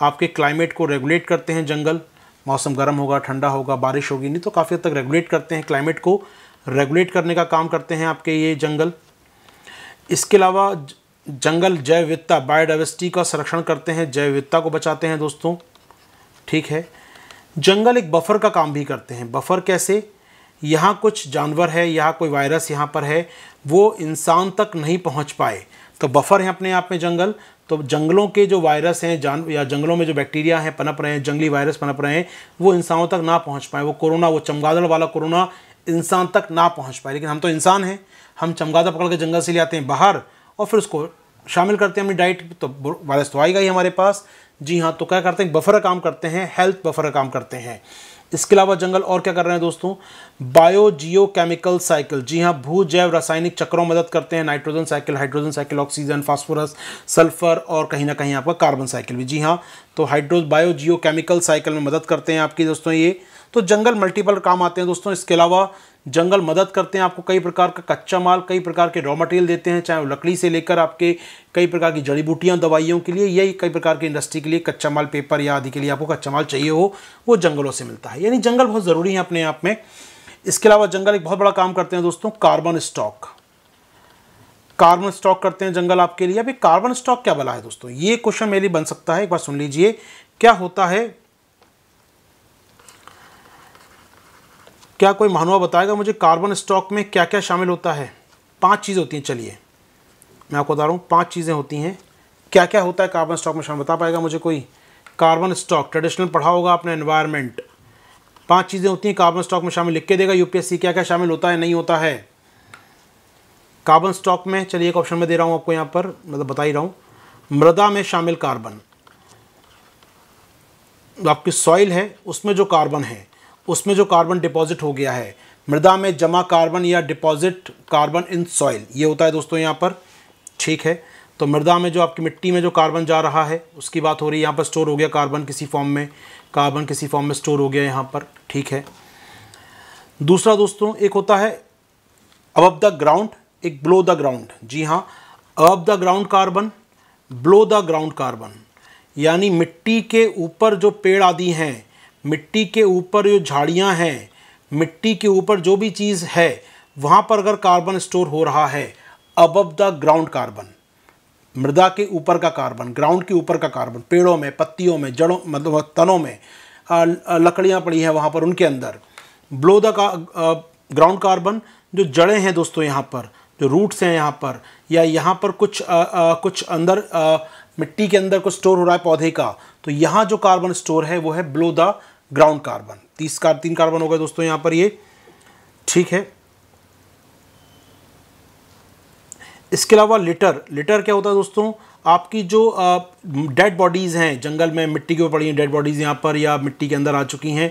आपके क्लाइमेट को रेगुलेट करते हैं जंगल मौसम गर्म होगा ठंडा होगा बारिश होगी नहीं तो काफ़ी हद तक रेगुलेट करते हैं क्लाइमेट को रेगुलेट करने का काम करते हैं आपके ये जंगल इसके अलावा जंगल जैव विविधता बायोडाइवर्सिटी का संरक्षण करते हैं जैव विविधता को बचाते हैं दोस्तों ठीक है जंगल एक बफर का काम भी करते हैं बफर कैसे यहाँ कुछ जानवर है यहाँ कोई वायरस यहाँ पर है वो इंसान तक नहीं पहुँच पाए तो बफर हैं अपने आप में जंगल तो जंगलों के जो वायरस हैं जान या जंगलों में जो बैक्टीरिया हैं पनप रहे हैं जंगली वायरस पनप रहे हैं वो इंसानों तक ना पहुँच पाए वो कोरोना वो चमगादड़ वाला कोरोना इंसान तक ना पहुँच पाए लेकिन हम तो इंसान हैं हम चमगादड़ पकड़ के जंगल से ले आते हैं बाहर और फिर उसको शामिल करते हैं अपनी डाइट तो वायरस तो आएगा ही हमारे पास जी हाँ तो क्या करते हैं बफर काम करते हैं हेल्थ बफर काम करते हैं इसके अलावा जंगल और क्या कर रहे हैं दोस्तों बायो जियो केमिकल साइकिल जी हाँ भू जैव रासायनिक चक्रों मदद करते हैं nitrogen cycle hydrogen cycle oxygen phosphorus sulphur और कहीं ना कहीं आपका कार्बन साइकिल भी जी हाँ तो hydro biogeochemical cycle में मदद करते हैं आपकी दोस्तों ये तो जंगल मल्टीपल काम आते हैं दोस्तों इसके अलावा जंगल मदद करते हैं आपको कई प्रकार का कच्चा माल कई प्रकार के रॉ मटेरियल देते हैं चाहे वो लकड़ी से लेकर आपके कई प्रकार की जड़ी बूटियाँ दवाइयों के लिए यही कई प्रकार की इंडस्ट्री के लिए कच्चा माल पेपर या आदि के लिए आपको कच्चा माल चाहिए हो वो जंगलों से मिलता है यानी जंगल बहुत ज़रूरी है अपने आप में इसके अलावा जंगल एक बहुत बड़ा काम करते हैं दोस्तों कार्बन स्टॉक कार्बन स्टॉक करते हैं जंगल आपके लिए अभी कार्बन स्टॉक क्या बला है दोस्तों ये क्वेश्चन मेरे लिए बन सकता है एक बार सुन लीजिए क्या होता है क्या कोई महानुभा बताएगा मुझे कार्बन स्टॉक में क्या क्या शामिल होता है पांच चीज़ें होती हैं चलिए मैं आपको बता रहा हूँ पांच चीज़ें होती हैं क्या क्या होता है कार्बन स्टॉक में शामिल बता पाएगा मुझे कोई कार्बन स्टॉक ट्रेडिशनल पढ़ा होगा आपने एनवायरमेंट पांच चीज़ें होती हैं कार्बन स्टॉक में शामिल लिख के देगा यूपीएससी क्या क्या शामिल होता है नहीं होता है कार्बन स्टॉक में चलिए एक ऑप्शन में दे रहा हूँ आपको यहाँ पर मतलब बता ही रहा हूँ मृदा में शामिल कार्बन आपकी सॉइल है उसमें जो कार्बन है उसमें जो कार्बन डिपॉजिट हो गया है मृदा में जमा कार्बन या डिपॉजिट कार्बन इन सॉइल ये होता है दोस्तों यहाँ पर ठीक है तो मृदा में जो आपकी मिट्टी में जो कार्बन जा रहा है उसकी बात हो रही है यहाँ पर स्टोर हो गया कार्बन किसी फॉर्म में कार्बन किसी फॉर्म में स्टोर हो गया यहाँ पर ठीक है दूसरा दोस्तों एक होता है अब द ग्राउंड एक ब्लो द ग्राउंड जी हाँ above the ground carbon below the ground carbon यानी मिट्टी के ऊपर जो पेड़ आदि हैं मिट्टी के ऊपर जो झाड़ियाँ हैं मिट्टी के ऊपर जो भी चीज़ है वहाँ पर अगर कार्बन स्टोर हो रहा है अबब द ग्राउंड कार्बन मृदा के ऊपर का कार्बन ग्राउंड के ऊपर का कार्बन पेड़ों में पत्तियों में जड़ों मतलब तनों में लकड़ियाँ पड़ी हैं वहाँ पर उनके अंदर ब्लो द का ग्राउंड कार्बन जो जड़ें हैं दोस्तों यहाँ पर जो रूट्स हैं यहाँ पर या यहाँ पर कुछ आ, आ, कुछ अंदर आ, मिट्टी के अंदर कुछ स्टोर हो रहा है पौधे का तो यहाँ जो कार्बन स्टोर है वो है ब्लो द ग्राउंड कार्बन तीस कार तीन कार्बन हो गए दोस्तों यहां पर ये ठीक है इसके अलावा लिटर लिटर क्या होता है दोस्तों आपकी जो डेड बॉडीज़ हैं जंगल में मिट्टी के ऊपर पड़ी हैं डेड बॉडीज़ यहाँ पर या मिट्टी के अंदर आ चुकी हैं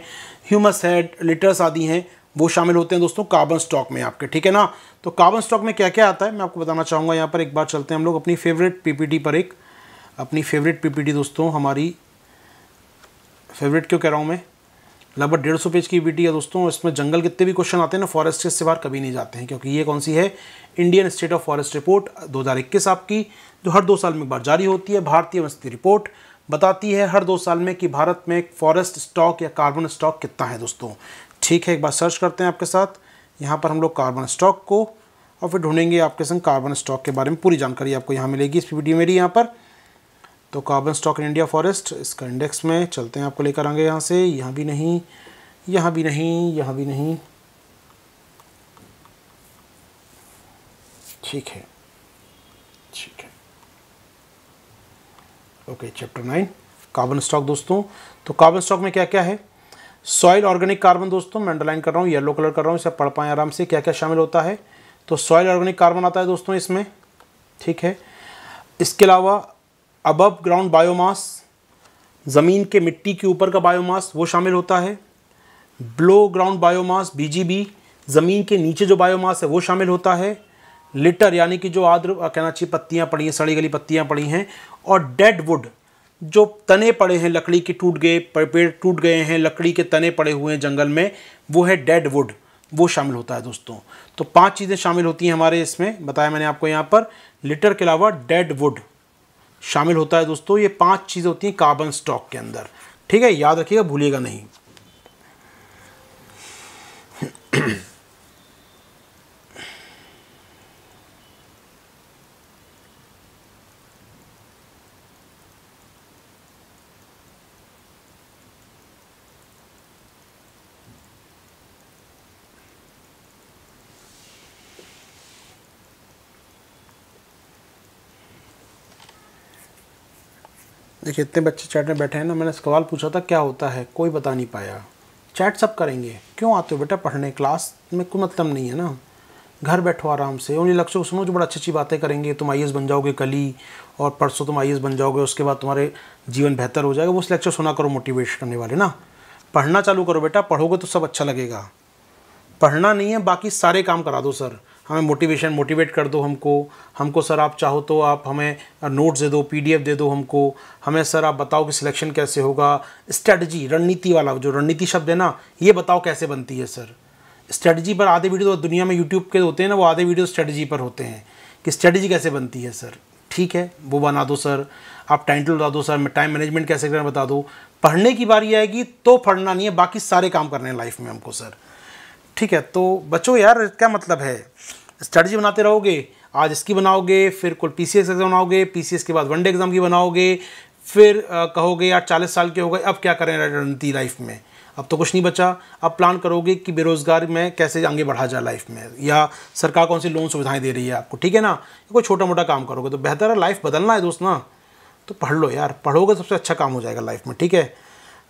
ह्यूमस है लिटर्स आदि हैं वो शामिल होते हैं दोस्तों कार्बन स्टॉक में आपके ठीक है ना तो कार्बन स्टॉक में क्या क्या आता है मैं आपको बताना चाहूँगा यहाँ पर एक बार चलते हैं हम लोग अपनी फेवरेट पीपीटी पर एक अपनी फेवरेट पीपीटी दोस्तों हमारी फेवरेट क्यों कह रहा हूँ मैं लगभग डेढ़ सौ पेज की बी है दोस्तों इसमें जंगल कितने भी क्वेश्चन आते हैं ना फॉरेस्ट से बाहर कभी नहीं जाते हैं क्योंकि ये कौन सी है Indian state of forest report दो आपकी जो हर दो साल में एक बार जारी होती है भारतीय वस्ती रिपोर्ट बताती है हर दो साल में कि भारत में एक फॉरेस्ट स्टॉक या कार्बन स्टॉक कितना है दोस्तों ठीक है एक बार सर्च करते हैं आपके साथ यहाँ पर हम लोग कार्बन स्टॉक को और फिर ढूंढेंगे आपके संग कार्बन स्टॉक के बारे में पूरी जानकारी आपको यहाँ मिलेगी इस वीडियो मेरी यहाँ पर तो carbon stock in India forest इसका इंडेक्स में चलते हैं आपको लेकर आएंगे यहाँ से यहाँ भी नहीं यहाँ भी नहीं यहाँ भी नहीं ठीक है ठीक है okay chapter nine carbon stock दोस्तों तो कार्बन स्टॉक में क्या क्या है सॉइल ऑर्गेनिक कार्बन दोस्तों मैं अंडरलाइन कर रहा हूँ येलो कलर कर रहा हूँ इसे पढ़ पाएँ आराम से क्या क्या शामिल होता है तो सॉइल ऑर्गेनिक कार्बन आता है दोस्तों इसमें ठीक है इसके अलावा अबव ग्राउंड बायोमास ज़मीन के मिट्टी के ऊपर का बायोमास वो शामिल होता है ब्लो ग्राउंड बायोमास बीजीबी ज़मीन के नीचे जो बायोमास है वो शामिल होता है लिटर यानी कि जो आद्र कहना चाहिए पत्तियाँ पड़ी हैं सड़ी गली पत्तियाँ पड़ी हैं और डेड वुड जो तने पड़े हैं लकड़ी के टूट गए पेड़ टूट गए हैं लकड़ी के तने पड़े हुए हैं जंगल में वो है डेड वुड वो शामिल होता है दोस्तों तो पांच चीज़ें शामिल होती हैं हमारे इसमें बताया मैंने आपको यहाँ पर लिटर के अलावा डेड वुड शामिल होता है दोस्तों ये पांच चीज़ें होती हैं कार्बन स्टॉक के अंदर ठीक है याद रखिएगा भूलिएगा नहीं देखिए इतने बच्चे चैट में बैठे हैं ना मैंने सवाल पूछा था क्या होता है कोई बता नहीं पाया चैट सब करेंगे क्यों आते हो बेटा पढ़ने क्लास में कोई मतलब नहीं है ना घर बैठो आराम से उन्हें लक्ष्य को सुनो जो बड़ा अच्छी अच्छी बातें करेंगे तुम आई बन जाओगे कल ही और परसों तुम आई बन जाओगे उसके बाद तुम्हारे जीवन बेहतर हो जाएगा वो लेक्चर सुना करो मोटिवेट करने वाले ना पढ़ना चालू करो बेटा पढ़ोगे तो सब अच्छा लगेगा पढ़ना नहीं है बाकी सारे काम करा दो सर हमें मोटिवेशन मोटिवेट कर दो हमको हमको सर आप चाहो तो आप हमें नोट्स दे दो पीडीएफ दे दो हमको हमें सर आप बताओ कि सिलेक्शन कैसे होगा स्ट्रेटजी रणनीति वाला जो रणनीति शब्द है ना ये बताओ कैसे बनती है सर स्ट्रेटजी पर आधे वीडियो दुनिया में यूट्यूब के होते हैं ना वो आधे वीडियो स्ट्रेटजी पर होते हैं कि स्ट्रेटजी कैसे बनती है सर ठीक है वो बना दो सर आप टाइटल बता दो सर टाइम मैनेजमेंट कैसे करें बता दो पढ़ने की बारी आएगी तो पढ़ना नहीं है बाकी सारे काम करने हैं लाइफ में हमको सर ठीक है तो बच्चों यार क्या मतलब है स्ट्रेटजी बनाते रहोगे आज इसकी बनाओगे फिर कुल पी सी एस एग्ज़ाम बनाओगे पी सी एस के बाद वनडे एग्ज़ाम की बनाओगे फिर आ, कहोगे यार चालीस साल के हो गए अब क्या करें रणनीति लाइफ में अब तो कुछ नहीं बचा अब प्लान करोगे कि बेरोज़गार में कैसे आगे बढ़ा जाए लाइफ में या सरकार कौन सी लोन सुविधाएं दे रही है आपको ठीक है ना कोई छोटा मोटा काम करोगे तो बेहतर है लाइफ बदलना है दोस्त ना तो पढ़ लो यार पढ़ोगे सबसे अच्छा काम हो जाएगा लाइफ में ठीक है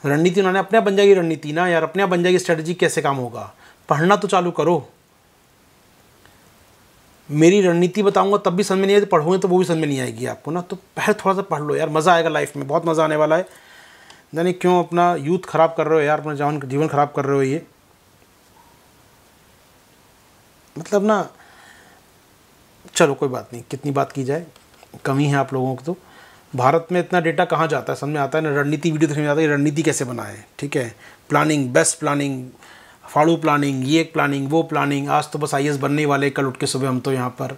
रणनीति उन्होंने अपने बन जाएगी रणनीति ना यार अपने आप बन जाएगी स्ट्रेटजी कैसे काम होगा पढ़ना तो चालू करो मेरी रणनीति बताऊंगा तब भी समझ में नहीं आएगी पढ़ोगे तो वो भी समझ में नहीं आएगी आपको ना तो पहले थोड़ा सा पढ़ लो यार मज़ा आएगा लाइफ में बहुत मज़ा आने वाला है यानी क्यों अपना यूथ खराब कर रहे हो यार अपना जवान जीवन खराब कर रहे हो ये मतलब ना चलो कोई बात नहीं कितनी बात की जाए कमी है आप लोगों को तो भारत में इतना डेटा कहाँ जाता है समझ में आता है ना रणनीति वीडियो देखने में आता है रणनीति कैसे बनाए ठीक है प्लानिंग बेस्ट प्लानिंग फाड़ू प्लानिंग ये एक प्लानिंग वो प्लानिंग आज तो बस आई बनने वाले कल उठ के सुबह हम तो यहाँ पर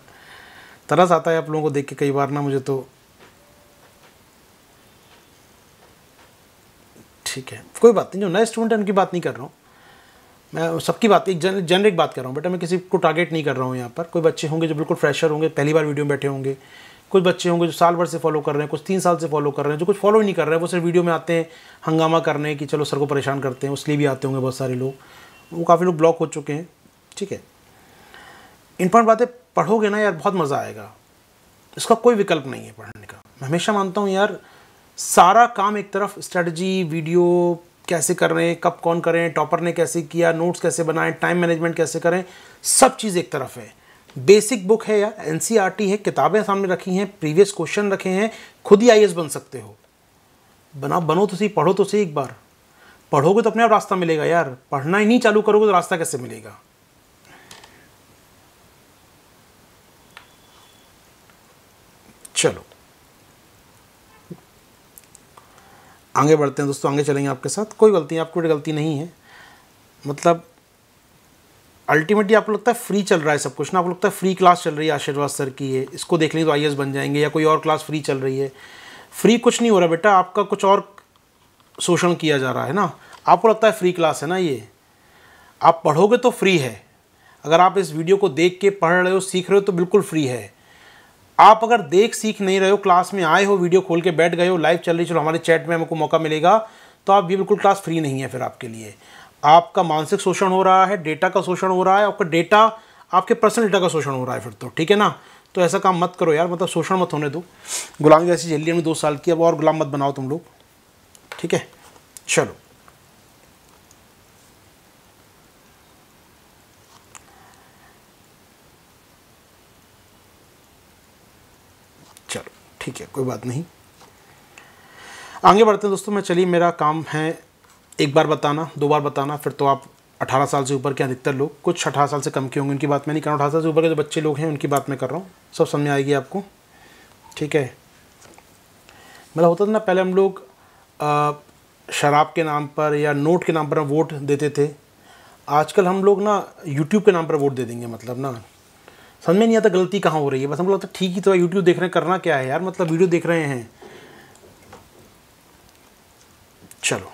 तरस आता है आप लोगों को देख के कई बार ना मुझे तो ठीक है कोई बात नहीं जो नए स्टूडेंट है उनकी बात नहीं कर रहा हूँ मैं सबकी बात एक जन, जेनरिक बात कर रहा हूँ बेटा मैं किसी को टारगेट नहीं कर रहा हूँ यहाँ पर कोई बच्चे होंगे जो बिल्कुल फ्रेशर होंगे पहली बार वीडियो में बैठे होंगे कुछ बच्चे होंगे जो साल भर से फॉलो कर रहे हैं कुछ तीन साल से फॉलो कर रहे हैं जो कुछ फॉलो ही नहीं कर रहे हैं वो सिर्फ वीडियो में आते हैं हंगामा करने कि चलो सर को परेशान करते हैं उसलिए भी आते होंगे बहुत सारे लोग वो काफ़ी लोग ब्लॉक हो चुके हैं ठीक है इंपॉर्टेंट बातें पढ़ोगे ना यार बहुत मज़ा आएगा इसका कोई विकल्प नहीं है पढ़ने का मैं हमेशा मानता हूँ यार सारा काम एक तरफ स्ट्रेटजी वीडियो कैसे कर रहे हैं कब कौन करें टॉपर ने कैसे किया नोट्स कैसे बनाएं टाइम मैनेजमेंट कैसे करें सब चीज़ एक तरफ है बेसिक बुक है यार एन e है किताबें सामने रखी हैं प्रीवियस क्वेश्चन रखे हैं खुद ही आई बन सकते हो बना बनो तो सही पढ़ो तो सही एक बार पढ़ोगे तो अपने आप रास्ता मिलेगा यार पढ़ना ही नहीं चालू करोगे तो रास्ता कैसे मिलेगा चलो आगे बढ़ते हैं दोस्तों आगे चलेंगे आपके साथ कोई गलती आपको गलती नहीं है मतलब अल्टीमेटली आपको लगता है फ्री चल रहा है सब कुछ ना आपको लगता है फ्री क्लास चल रही है आशीर्वाद सर की है इसको देख लेंगे तो आई बन जाएंगे या कोई और क्लास फ्री चल रही है फ्री कुछ नहीं हो रहा बेटा आपका कुछ और शोषण किया जा रहा है ना आपको लगता है फ्री क्लास है ना ये आप पढ़ोगे तो फ्री है अगर आप इस वीडियो को देख के पढ़ रहे हो सीख रहे हो तो बिल्कुल फ्री है आप अगर देख सीख नहीं रहे हो क्लास में आए हो वीडियो खोल के बैठ गए हो लाइव चल रही चलो हमारे चैट में हमको मौका मिलेगा तो आप ये बिल्कुल क्लास फ्री नहीं है फिर आपके लिए आपका मानसिक शोषण हो रहा है डेटा का शोषण हो रहा है आपका डेटा आपके पर्सनल डेटा का शोषण हो रहा है फिर तो ठीक है ना तो ऐसा काम मत करो यार मतलब शोषण मत होने दो गुलाम जैसी झेली हमने दो साल की अब और गुलाम मत बनाओ तुम लोग ठीक है चलो चलो ठीक है कोई बात नहीं आगे बढ़ते हैं दोस्तों मैं चलिए मेरा काम है एक बार बताना दो बार बताना फिर तो आप 18 साल से ऊपर के अधिकतर लोग कुछ 18 साल से कम के होंगे उनकी बात मैं नहीं कर रहा हूँ अठारह साल से ऊपर के जो बच्चे लोग हैं उनकी बात मैं कर रहा हूँ सब समझ में आएगी आपको ठीक है मतलब होता था ना पहले हम लोग शराब के नाम पर या नोट के नाम पर वोट देते थे आजकल हम लोग ना यूट्यूब के नाम पर वोट दे देंगे मतलब ना समझ में नहीं आता गलती कहाँ हो रही है बस हम लोग तो ठीक ही तो यूट्यूब देख रहे हैं करना क्या है यार मतलब वीडियो देख रहे हैं चलो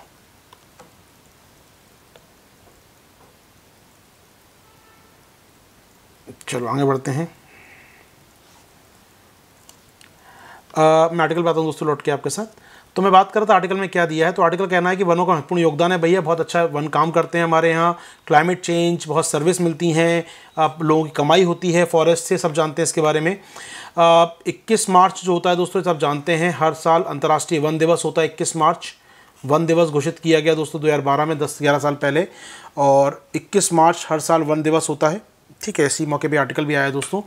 चलो आगे बढ़ते हैं आ, मैं आर्टिकल बताऊँ दोस्तों लौट के आपके साथ तो मैं बात कर रहा था आर्टिकल में क्या दिया है तो आर्टिकल कहना है कि वनों का महत्वपूर्ण योगदान है भैया बहुत अच्छा वन काम करते हैं हमारे यहाँ क्लाइमेट चेंज बहुत सर्विस मिलती हैं आप लोगों की कमाई होती है फॉरेस्ट से सब जानते हैं इसके बारे में इक्कीस मार्च जो होता है दोस्तों सब जानते हैं हर साल अंतर्राष्ट्रीय वन दिवस होता है इक्कीस मार्च वन दिवस घोषित किया गया दोस्तों 2012 में 10-11 साल पहले और 21 मार्च हर साल वन दिवस होता है ठीक है इसी मौके पे आर्टिकल भी आया दोस्तों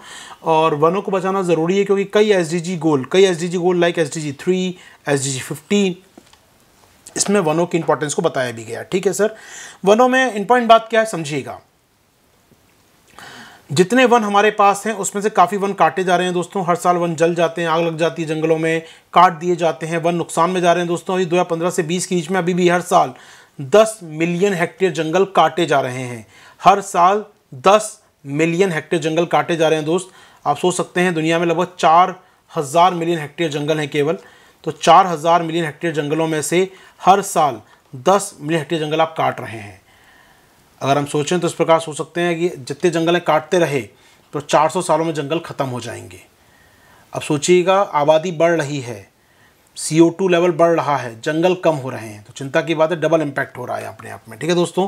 और वनों को बचाना ज़रूरी है क्योंकि कई एस गोल कई S goal like S D G three S D fifteen इसमें वनों की इंपॉर्टेंस को बताया भी गया ठीक है सर वनों में इंपॉर्टेंट बात क्या है समझिएगा जितने वन हमारे पास हैं उसमें से काफ़ी वन काटे जा रहे हैं दोस्तों हर साल वन जल जाते हैं आग लग जाती है जंगलों में काट दिए जाते हैं वन नुकसान में जा रहे हैं दोस्तों अभी दो हज़ार पंद्रह से बीस के बीच में अभी भी हर साल दस मिलियन हेक्टेयर जंगल काटे जा रहे हैं हर साल दस मिलियन हेक्टेयर जंगल काटे जा रहे हैं दोस्त आप सोच सकते हैं दुनिया में लगभग चार हज़ार मिलियन हेक्टेयर जंगल हैं केवल तो चार हज़ार मिलियन हेक्टेयर जंगलों में से हर साल दस मिलियन हेक्टेयर जंगल आप काट रहे हैं अगर हम सोचें तो इस प्रकार सोच सकते हैं कि जितने जंगल हैं काटते रहे तो चार सालों में जंगल ख़त्म हो जाएंगे अब सोचिएगा आबादी बढ़ रही है सी ओ टू लेवल बढ़ रहा है जंगल कम हो रहे हैं तो चिंता की बात है डबल इम्पैक्ट हो रहा है अपने आप में ठीक है दोस्तों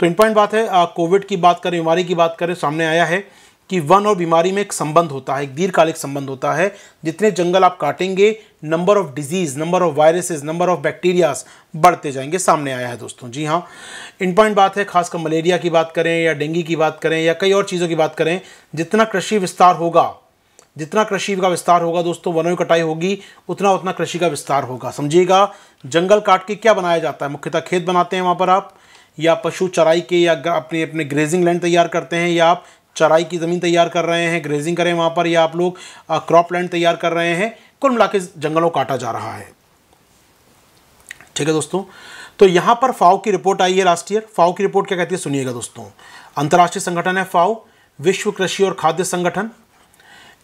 तो इम्पॉर्टेंट बात है कोविड की बात करें बीमारी की बात करें सामने आया है कि वन और बीमारी में एक संबंध होता है एक दीर्घकालिक संबंध होता है जितने जंगल आप काटेंगे number of disease number of viruses number of bacterias बढ़ते जाएंगे सामने आया है दोस्तों जी हाँ इम्पॉर्टेंट बात है खासकर मलेरिया की बात करें या डेंगू की बात करें या कई और चीज़ों की बात करें जितना कृषि विस्तार होगा जितना कृषि का विस्तार होगा दोस्तों वनों की कटाई होगी उतना उतना कृषि का विस्तार होगा समझिएगा जंगल काट के क्या बनाया जाता है मुख्यतः खेत बनाते हैं वहाँ पर आप या पशु चराई के या अपने अपने ग्रेजिंग लैंड तैयार करते हैं या आप चराई की ज़मीन तैयार कर रहे हैं ग्रेजिंग करें वहाँ पर या आप लोग क्रॉप लैंड तैयार कर रहे हैं कुल मिला जंगलों काटा जा रहा है ठीक है दोस्तों तो यहाँ पर फाओ की रिपोर्ट आई है लास्ट ईयर फाओ की रिपोर्ट क्या कहती है सुनिएगा दोस्तों अंतर्राष्ट्रीय संगठन है फाओ विश्व कृषि और खाद्य संगठन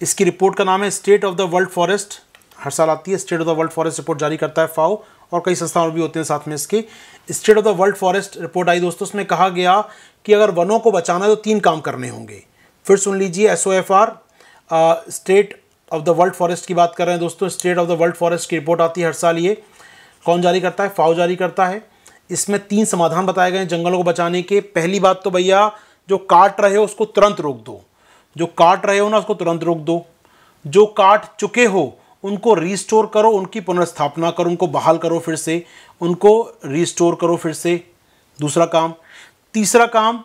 इसकी रिपोर्ट का नाम है state of the world forest हर साल आती है state of the world forest report जारी करता है फाओ और कई संस्थान और भी होते हैं साथ में इसके state of the world forest report आई दोस्तों उसमें कहा गया कि अगर वनों को बचाना है तो तीन काम करने होंगे फिर सुन लीजिए S O F R state of the world forest की बात कर रहे हैं दोस्तों state of the world forest की रिपोर्ट आती है हर साल ये कौन जारी करता है फाओ जारी करता है इसमें तीन समाधान बताए गए हैं जंगलों को बचाने के पहली बात तो भैया जो काट रहे हो उसको तुरंत रोक दो जो काट रहे हो ना उसको तुरंत रोक दो जो काट चुके हो उनको रिस्टोर करो उनकी पुनर्स्थापना करो उनको बहाल करो फिर से उनको रिस्टोर करो फिर से दूसरा काम तीसरा काम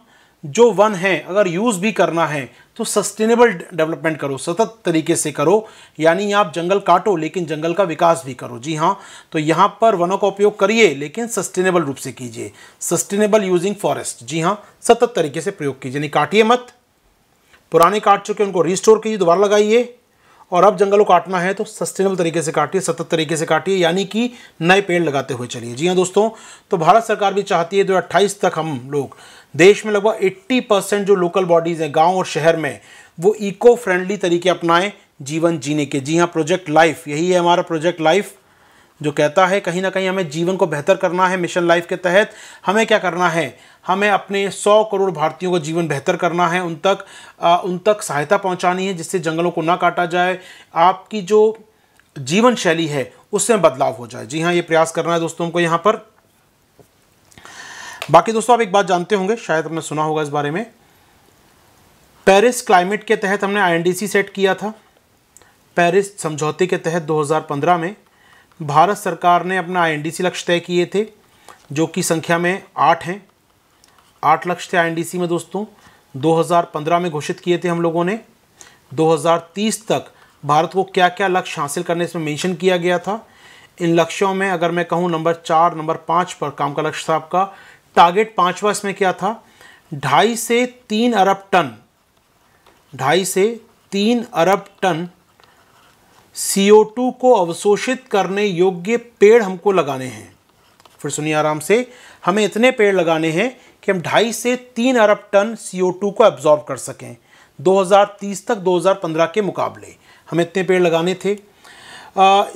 जो वन है अगर यूज़ भी करना है तो सस्टेनेबल डेवलपमेंट करो सतत तरीके से करो यानी आप जंगल काटो लेकिन जंगल का विकास भी करो जी हाँ तो यहाँ पर वनों का उपयोग करिए लेकिन सस्टेनेबल रूप से कीजिए सस्टेनेबल यूजिंग फॉरेस्ट जी हाँ सतत तरीके से प्रयोग कीजिए यानी काटिए मत पुराने काट चुके उनको रिस्टोर कीजिए दोबारा लगाइए और अब जंगल को काटना है तो सस्टेनेबल तरीके से काटिए सतत तरीके से काटिए यानी कि नए पेड़ लगाते हुए चलिए जी हाँ दोस्तों तो भारत सरकार भी चाहती है दो तक हम लोग देश में लगभग 80 परसेंट जो लोकल बॉडीज़ हैं गांव और शहर में वो इको फ्रेंडली तरीके अपनाएं जीवन जीने के जी हाँ प्रोजेक्ट लाइफ यही है हमारा प्रोजेक्ट लाइफ जो कहता है कहीं ना कहीं हमें जीवन को बेहतर करना है मिशन लाइफ के तहत हमें क्या करना है हमें अपने 100 करोड़ भारतीयों का जीवन बेहतर करना है उन तक आ, उन तक सहायता पहुंचानी है जिससे जंगलों को ना काटा जाए आपकी जो जीवन शैली है उसमें बदलाव हो जाए जी हाँ ये प्रयास करना है दोस्तों को यहाँ पर बाकी दोस्तों आप एक बात जानते होंगे शायद हमने सुना होगा इस बारे में पेरिस क्लाइमेट के तहत हमने आईएनडीसी सेट किया था पेरिस समझौते के तहत 2015 में भारत सरकार ने अपना आईएनडीसी लक्ष्य तय किए थे जो कि संख्या में आठ हैं आठ लक्ष्य थे आईएनडीसी में दोस्तों 2015 में घोषित किए थे हम लोगों ने 2030 तक भारत को क्या क्या लक्ष्य हासिल करने इसमें मेंशन किया गया था इन लक्ष्यों में अगर मैं कहूँ नंबर चार नंबर पाँच पर काम का लक्ष्य था आपका टारगेट पाँचवा इसमें क्या था ढाई से तीन अरब टन ढाई से तीन अरब टन CO2 को अवशोषित करने योग्य पेड़ हमको लगाने हैं फिर सुनिए आराम से हमें इतने पेड़ लगाने हैं कि हम ढाई से तीन अरब टन CO2 को एब्जॉर्ब कर सकें 2030 तक 2015 के मुकाबले हमें इतने पेड़ लगाने थे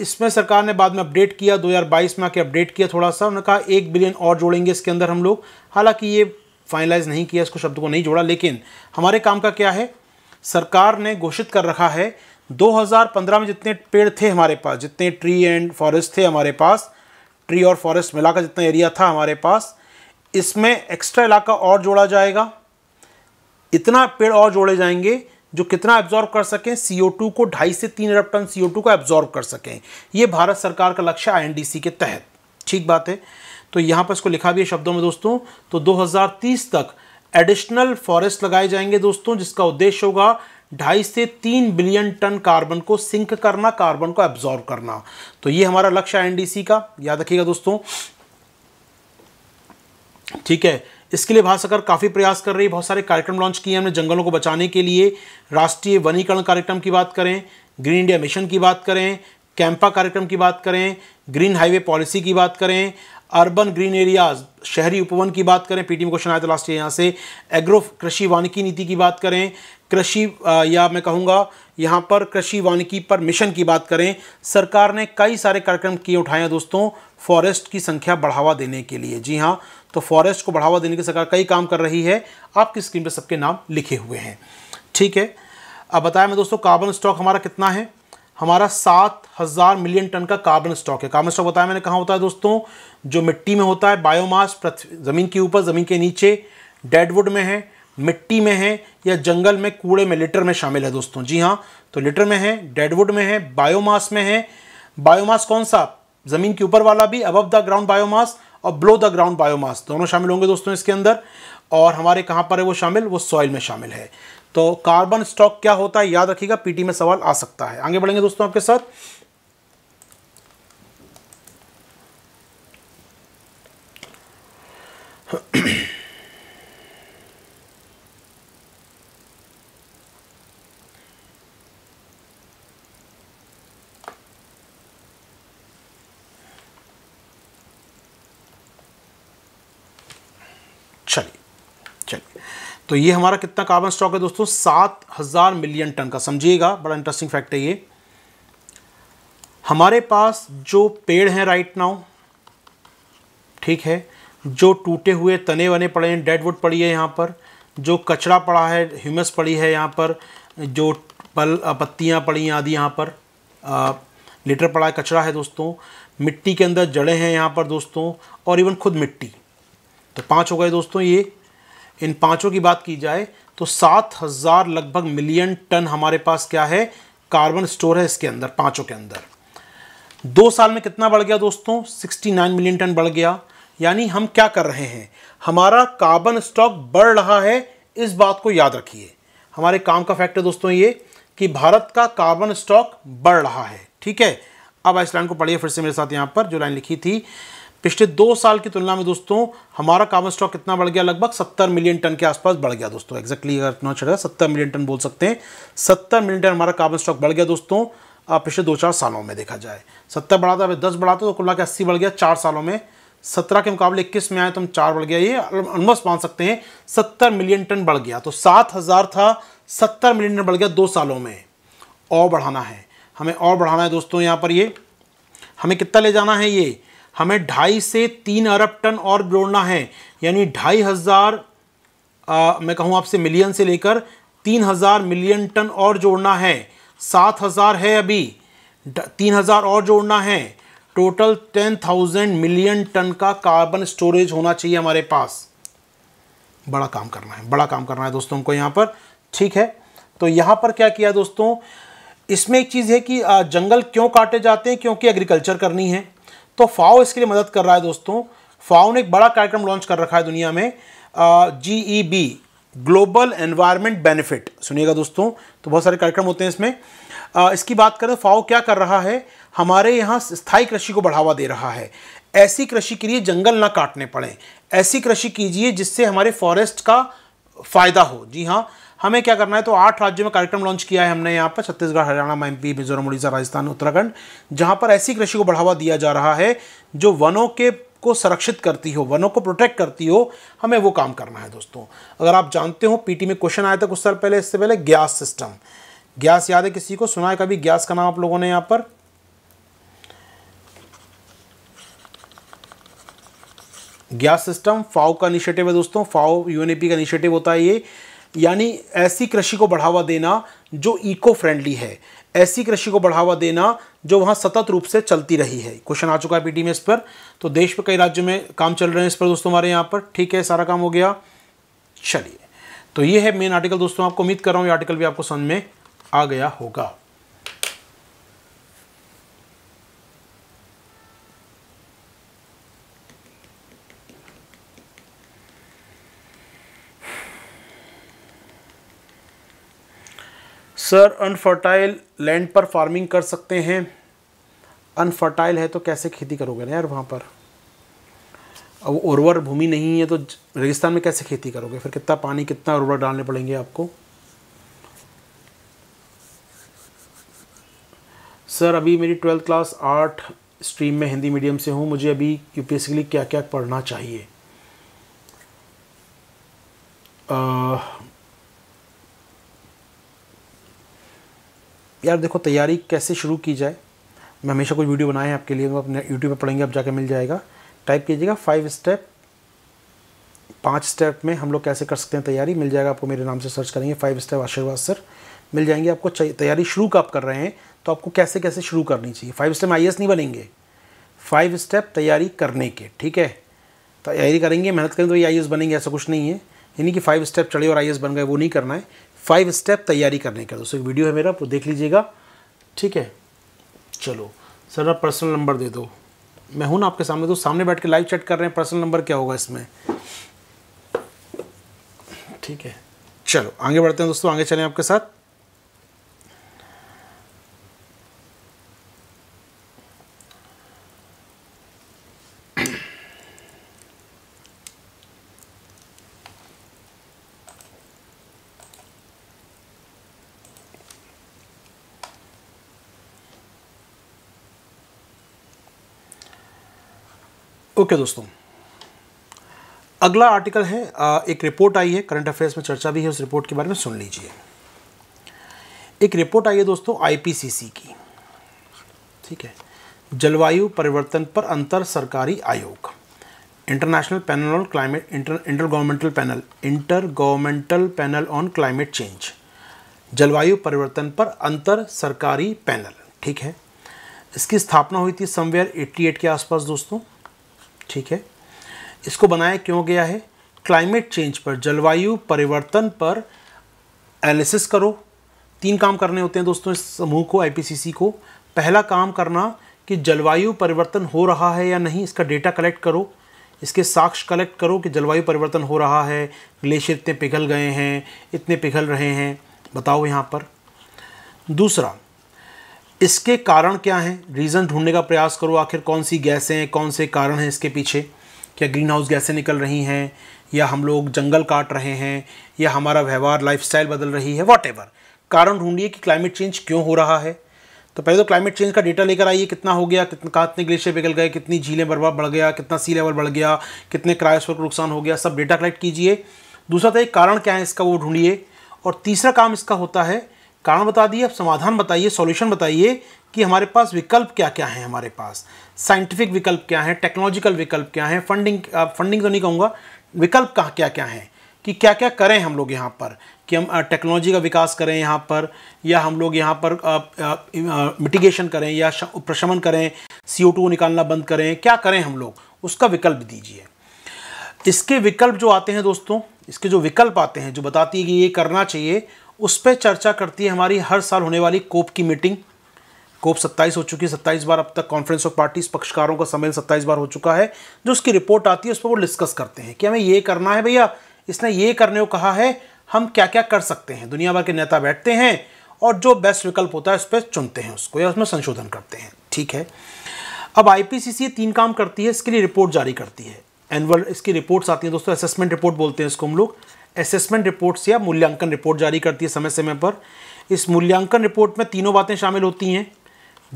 इसमें सरकार ने बाद में अपडेट किया 2022 में आके अपडेट किया थोड़ा सा उन्होंने कहा एक बिलियन और जोड़ेंगे इसके अंदर हम लोग हालांकि ये फाइनलाइज नहीं किया इसको शब्द को नहीं जोड़ा लेकिन हमारे काम का क्या है सरकार ने घोषित कर रखा है 2015 में जितने पेड़ थे हमारे पास जितने ट्री एंड फॉरेस्ट थे हमारे पास ट्री और फॉरेस्ट मिलाकर जितना एरिया था हमारे पास इसमें एक्स्ट्रा इलाका और जोड़ा जाएगा इतना पेड़ और जोड़े जाएंगे जो कितना एब्जॉर्व कर सकें टू को ढाई से तीन अरब टन टू को एब्जॉर्व कर सकें ये भारत सरकार का लक्ष्य आईएनडीसी के तहत ठीक बात है तो यहाँ पर इसको लिखा भी है शब्दों में दोस्तों तो 2030 तक एडिशनल फॉरेस्ट लगाए जाएंगे दोस्तों जिसका उद्देश्य होगा ढाई से तीन बिलियन टन कार्बन को सिंक करना कार्बन को एब्जॉर्व करना तो ये हमारा लक्ष्य आईएनडीसी का याद रखिएगा दोस्तों ठीक है इसके लिए भारत सरकार काफ़ी प्रयास कर रही है बहुत सारे कार्यक्रम लॉन्च किए हमने जंगलों को बचाने के लिए राष्ट्रीय वनीकरण कार्यक्रम की बात करें ग्रीन इंडिया मिशन की बात करें कैंपा कार्यक्रम की बात करें ग्रीन हाईवे पॉलिसी की बात करें अर्बन ग्रीन एरियाज शहरी उपवन की बात करें पीटीएम क्वेश्चन आया था लास्ट ईयर यहाँ से एग्रो कृषि वानिकी नीति की बात करें कृषि या मैं कहूँगा यहाँ पर कृषि वानिकी पर मिशन की बात करें सरकार ने कई सारे कार्यक्रम किए उठाए हैं दोस्तों फॉरेस्ट की संख्या बढ़ावा देने के लिए जी हाँ तो फॉरेस्ट को बढ़ावा देने की सरकार कई काम कर रही है आपकी स्क्रीन पर सबके नाम लिखे हुए हैं ठीक है अब बताया मैं दोस्तों कार्बन स्टॉक हमारा कितना है हमारा सात हज़ार मिलियन टन का कार्बन स्टॉक है कार्बन स्टॉक बताया मैंने कहा होता है दोस्तों जो मिट्टी में होता है बायोमास ज़मीन के ऊपर ज़मीन के नीचे डेडवुड में है मिट्टी में है या जंगल में कूड़े में लिटर में शामिल है दोस्तों जी हाँ तो लिटर में है डेडवुड में है बायोमास में है बायोमास कौन सा ज़मीन के ऊपर वाला भी अबव द ग्राउंड बायोमास और ब्लो द ग्राउंड बायोमास दोनों शामिल होंगे दोस्तों इसके अंदर और हमारे कहाँ पर है वो शामिल वो सॉइल में शामिल है तो कार्बन स्टॉक क्या होता है याद रखिएगा पीटी में सवाल आ सकता है आगे बढ़ेंगे दोस्तों आपके साथ Ahem. तो ये हमारा कितना कार्बन स्टॉक है दोस्तों सात हज़ार मिलियन टन का समझिएगा बड़ा इंटरेस्टिंग फैक्ट है ये हमारे पास जो पेड़ हैं राइट नाउ ठीक है जो टूटे हुए तने वने पड़े हैं डेडवुड पड़ी है यहाँ पर जो कचरा पड़ा है ह्यूमस पड़ी है यहाँ पर जो पल पत्तियाँ पड़ी हैं आदि यहाँ पर आ, पड़ा है कचरा है दोस्तों मिट्टी के अंदर जड़े हैं यहाँ पर दोस्तों और इवन खुद मिट्टी तो पाँच हो गए दोस्तों ये इन पांचों की बात की जाए तो सात हज़ार लगभग मिलियन टन हमारे पास क्या है कार्बन स्टोर है इसके अंदर पांचों के अंदर दो साल में कितना बढ़ गया दोस्तों 69 मिलियन टन बढ़ गया यानी हम क्या कर रहे हैं हमारा कार्बन स्टॉक बढ़ रहा है इस बात को याद रखिए हमारे काम का फैक्टर दोस्तों ये कि भारत का कार्बन स्टॉक बढ़ रहा है ठीक है अब इस लाइन को पढ़िए फिर से मेरे साथ यहाँ पर जो लाइन लिखी थी पिछले दो साल की तुलना में दोस्तों हमारा कार्बन स्टॉक कितना बढ़ गया लगभग सत्तर मिलियन टन के आसपास बढ़ गया दोस्तों एक्जैक्टली अगर नॉट छठा सत्तर मिलियन टन बोल सकते हैं सत्तर मिलियन टन हमारा कार्बन स्टॉक बढ़ गया दोस्तों पिछले दो चार सालों में देखा जाए सत्तर बढ़ाता है दस बढ़ा था तो कुल्ला के अस्सी बढ़ गया चार सालों में सत्रह के मुकाबले इक्कीस में आए तो हम चार बढ़ गया ये ऑलमोस्ट मान सकते हैं सत्तर मिलियन टन बढ़ गया तो सात हज़ार था सत्तर मिलियन टन बढ़ गया दो सालों में और बढ़ाना है हमें और बढ़ाना है दोस्तों यहाँ पर ये हमें कितना ले जाना है ये हमें ढाई से तीन अरब टन और जोड़ना है यानी ढाई हज़ार मैं कहूँ आपसे मिलियन से लेकर तीन हज़ार मिलियन टन और जोड़ना है सात हज़ार है अभी तीन हज़ार और जोड़ना है total ten thousand million ton का कार्बन स्टोरेज होना चाहिए हमारे पास बड़ा काम करना है बड़ा काम करना है दोस्तों को यहाँ पर ठीक है तो यहाँ पर क्या किया दोस्तों इसमें एक चीज़ है कि जंगल क्यों काटे जाते हैं क्योंकि एग्रीकल्चर करनी है तो फाओ इसके लिए मदद कर रहा है दोस्तों फाओ ने एक बड़ा कार्यक्रम लॉन्च कर रखा है दुनिया में G E B global environment benefit सुनिएगा दोस्तों तो बहुत सारे कार्यक्रम होते हैं इसमें आ, इसकी बात करें तो फाओ क्या कर रहा है हमारे यहाँ स्थायी कृषि को बढ़ावा दे रहा है ऐसी कृषि के लिए जंगल ना काटने पड़े ऐसी कृषि कीजिए जिससे हमारे फॉरेस्ट का फ़ायदा हो जी हाँ हमें क्या करना है तो आठ राज्यों में कार्यक्रम लॉन्च किया है हमने यहाँ पर छत्तीसगढ़ हरियाणा एम पी मिजोरम उड़ीसा राजस्थान उत्तराखंड जहाँ पर ऐसी कृषि को बढ़ावा दिया जा रहा है जो वनों के को संरक्षित करती हो वनों को प्रोटेक्ट करती हो हमें वो काम करना है दोस्तों अगर आप जानते हो पीटी में क्वेश्चन आया था कुछ साल पहले इससे पहले गैस सिस्टम गैस याद है किसी को सुना है कभी गैस का नाम आप लोगों ने यहाँ पर गैस सिस्टम फाओ का इनिशिएटिव है दोस्तों फाओ यूएनईपी का इनिशिएटिव होता है ये यानी ऐसी कृषि को बढ़ावा देना जो इको फ्रेंडली है ऐसी कृषि को बढ़ावा देना जो वहाँ सतत रूप से चलती रही है क्वेश्चन आ चुका है पी में इस पर तो देश में कई राज्यों में काम चल रहे हैं इस पर दोस्तों हमारे यहाँ पर ठीक है सारा काम हो गया चलिए तो ये है मेन आर्टिकल दोस्तों आपको उम्मीद कर रहा हूँ ये आर्टिकल भी आपको समझ में आ गया होगा सर अनफर्टाइल लैंड पर फार्मिंग कर सकते हैं अनफर्टाइल है तो कैसे खेती करोगे ना यार वहाँ पर अब उर्वर भूमि नहीं है तो रेगिस्तान में कैसे खेती करोगे फिर कितना पानी कितना उर्वर डालने पड़ेंगे आपको सर अभी मेरी ट्वेल्थ क्लास आर्ट स्ट्रीम में हिंदी मीडियम से हूँ मुझे अभी सी के लिए क्या क्या पढ़ना चाहिए आ, यार देखो तैयारी कैसे शुरू की जाए मैं हमेशा कुछ वीडियो बनाए हैं आपके लिए आप यूट्यूब पर पढ़ेंगे आप जाके मिल जाएगा टाइप कीजिएगा फाइव स्टेप पाँच स्टेप में हम लोग कैसे कर सकते हैं तैयारी मिल जाएगा आपको मेरे नाम से सर्च करेंगे फाइव स्टेप आशीर्वाद सर मिल जाएंगे आपको तैयारी शुरू कब आप कर रहे हैं तो आपको कैसे कैसे शुरू करनी चाहिए फाइव स्टेप आई नहीं बनेंगे फाइव स्टेप तैयारी करने के ठीक है तैयारी करेंगे मेहनत करेंगे तो ये आई बनेंगे ऐसा कुछ नहीं है यानी कि फाइव स्टेप चढ़े और आई बन गए वो नहीं करना है फाइव स्टेप तैयारी करने का दोस्तों वीडियो है मेरा वो देख लीजिएगा ठीक है चलो सर आप पर्सनल नंबर दे दो मैं हूँ ना आपके सामने तो सामने बैठ के लाइव चैट कर रहे हैं पर्सनल नंबर क्या होगा इसमें ठीक है चलो आगे बढ़ते हैं दोस्तों आगे चलें आपके साथ ओके okay दोस्तों अगला आर्टिकल है एक रिपोर्ट आई है करंट अफेयर्स में चर्चा भी है उस रिपोर्ट के बारे में सुन लीजिए एक रिपोर्ट आई है दोस्तों आईपीसीसी की ठीक है जलवायु परिवर्तन पर अंतर सरकारी आयोग international panel on climate inter intergovernmental panel intergovernmental panel on climate change जलवायु परिवर्तन पर अंतर सरकारी पैनल ठीक है इसकी स्थापना हुई थी समवेयर 88 के आसपास दोस्तों ठीक है इसको बनाया क्यों गया है क्लाइमेट चेंज पर जलवायु परिवर्तन पर एनालिसिस करो तीन काम करने होते हैं दोस्तों इस समूह को आईपीसीसी को पहला काम करना कि जलवायु परिवर्तन हो रहा है या नहीं इसका डेटा कलेक्ट करो इसके साक्ष्य कलेक्ट करो कि जलवायु परिवर्तन हो रहा है ग्लेशियर इतने पिघल गए हैं इतने पिघल रहे हैं बताओ यहाँ पर दूसरा इसके कारण क्या हैं रीज़न ढूंढने का प्रयास करो आखिर कौन सी गैसें हैं कौन से कारण हैं इसके पीछे क्या ग्रीन हाउस गैसें निकल रही हैं या हम लोग जंगल काट रहे हैं या हमारा व्यवहार लाइफ बदल रही है वॉट कारण ढूंढिए कि क्लाइमेट चेंज क्यों हो रहा है तो पहले तो क्लाइमेट चेंज का डेटा लेकर आइए कितना हो गया कितना कितने ग्लेशियर पिघल गए कितनी झीलें बर्बाद बढ़ गया कितना सी लेवल बढ़ गया कितने क्रायोस्फेयर को नुकसान हो गया सब डेटा कलेक्ट कीजिए दूसरा था तो एक कारण क्या है इसका वो ढूंढिए और तीसरा काम इसका होता है कारण बता दिए अब समाधान बताइए सॉल्यूशन बताइए कि हमारे पास विकल्प क्या क्या हैं हमारे पास साइंटिफिक विकल्प क्या हैं टेक्नोलॉजिकल विकल्प क्या हैं फंडिंग फंडिंग तो नहीं कहूँगा विकल्प कहाँ क्या क्या हैं कि क्या क्या करें हम लोग यहाँ पर कि हम टेक्नोलॉजी का विकास करें यहाँ पर या हम लोग यहाँ पर मिटिगेशन करें या प्रशमन करें सी निकालना बंद करें क्या करें हम लोग उसका विकल्प दीजिए इसके विकल्प जो आते हैं दोस्तों इसके जो विकल्प आते हैं जो बताती है कि ये करना चाहिए उस पर चर्चा करती है हमारी हर साल होने वाली कोप की मीटिंग कोप 27 हो चुकी है 27 बार अब तक कॉन्फ्रेंस ऑफ पार्टीज पक्षकारों का सम्मेलन 27 बार हो चुका है जो उसकी रिपोर्ट आती है उस पर वो डिस्कस करते हैं कि हमें ये करना है भैया इसने ये करने को कहा है हम क्या क्या कर सकते हैं दुनिया भर के नेता बैठते हैं और जो बेस्ट विकल्प होता है उस पर चुनते हैं उसको या उसमें संशोधन करते हैं ठीक है अब आई तीन काम करती है इसके लिए रिपोर्ट जारी करती है एनुअल इसकी रिपोर्ट्स आती हैं दोस्तों असेसमेंट रिपोर्ट बोलते हैं इसको हम लोग असेसमेंट रिपोर्ट्स या मूल्यांकन रिपोर्ट जारी करती है समय समय पर इस मूल्यांकन रिपोर्ट में तीनों बातें शामिल होती हैं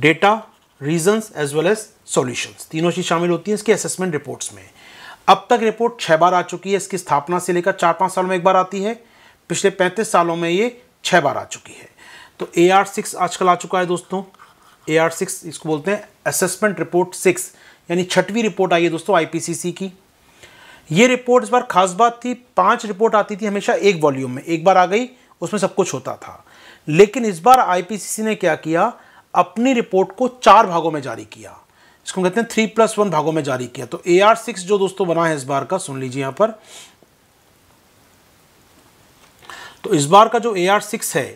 data reasons as well as solutions तीनों चीज़ शामिल होती हैं इसकी असेसमेंट रिपोर्ट्स में अब तक रिपोर्ट छः बार आ चुकी है इसकी स्थापना से लेकर चार पाँच साल में एक बार आती है पिछले पैंतीस सालों में ये छः बार आ चुकी है तो ए आर सिक्स आजकल आ चुका है दोस्तों ए आर सिक्स इसको बोलते हैं असेसमेंट रिपोर्ट सिक्स यानी छठवीं रिपोर्ट आई है दोस्तों आई की ये रिपोर्ट इस बार खास बात थी पांच रिपोर्ट आती थी हमेशा एक वॉल्यूम में एक बार आ गई उसमें सब कुछ होता था लेकिन इस बार आईपीसीसी ने क्या किया अपनी रिपोर्ट को चार भागों में जारी किया इसको कहते हैं थ्री प्लस वन भागों में जारी किया तो ए आर सिक्स जो दोस्तों बना है इस बार का सुन लीजिए यहां पर तो इस बार का जो ए आर सिक्स है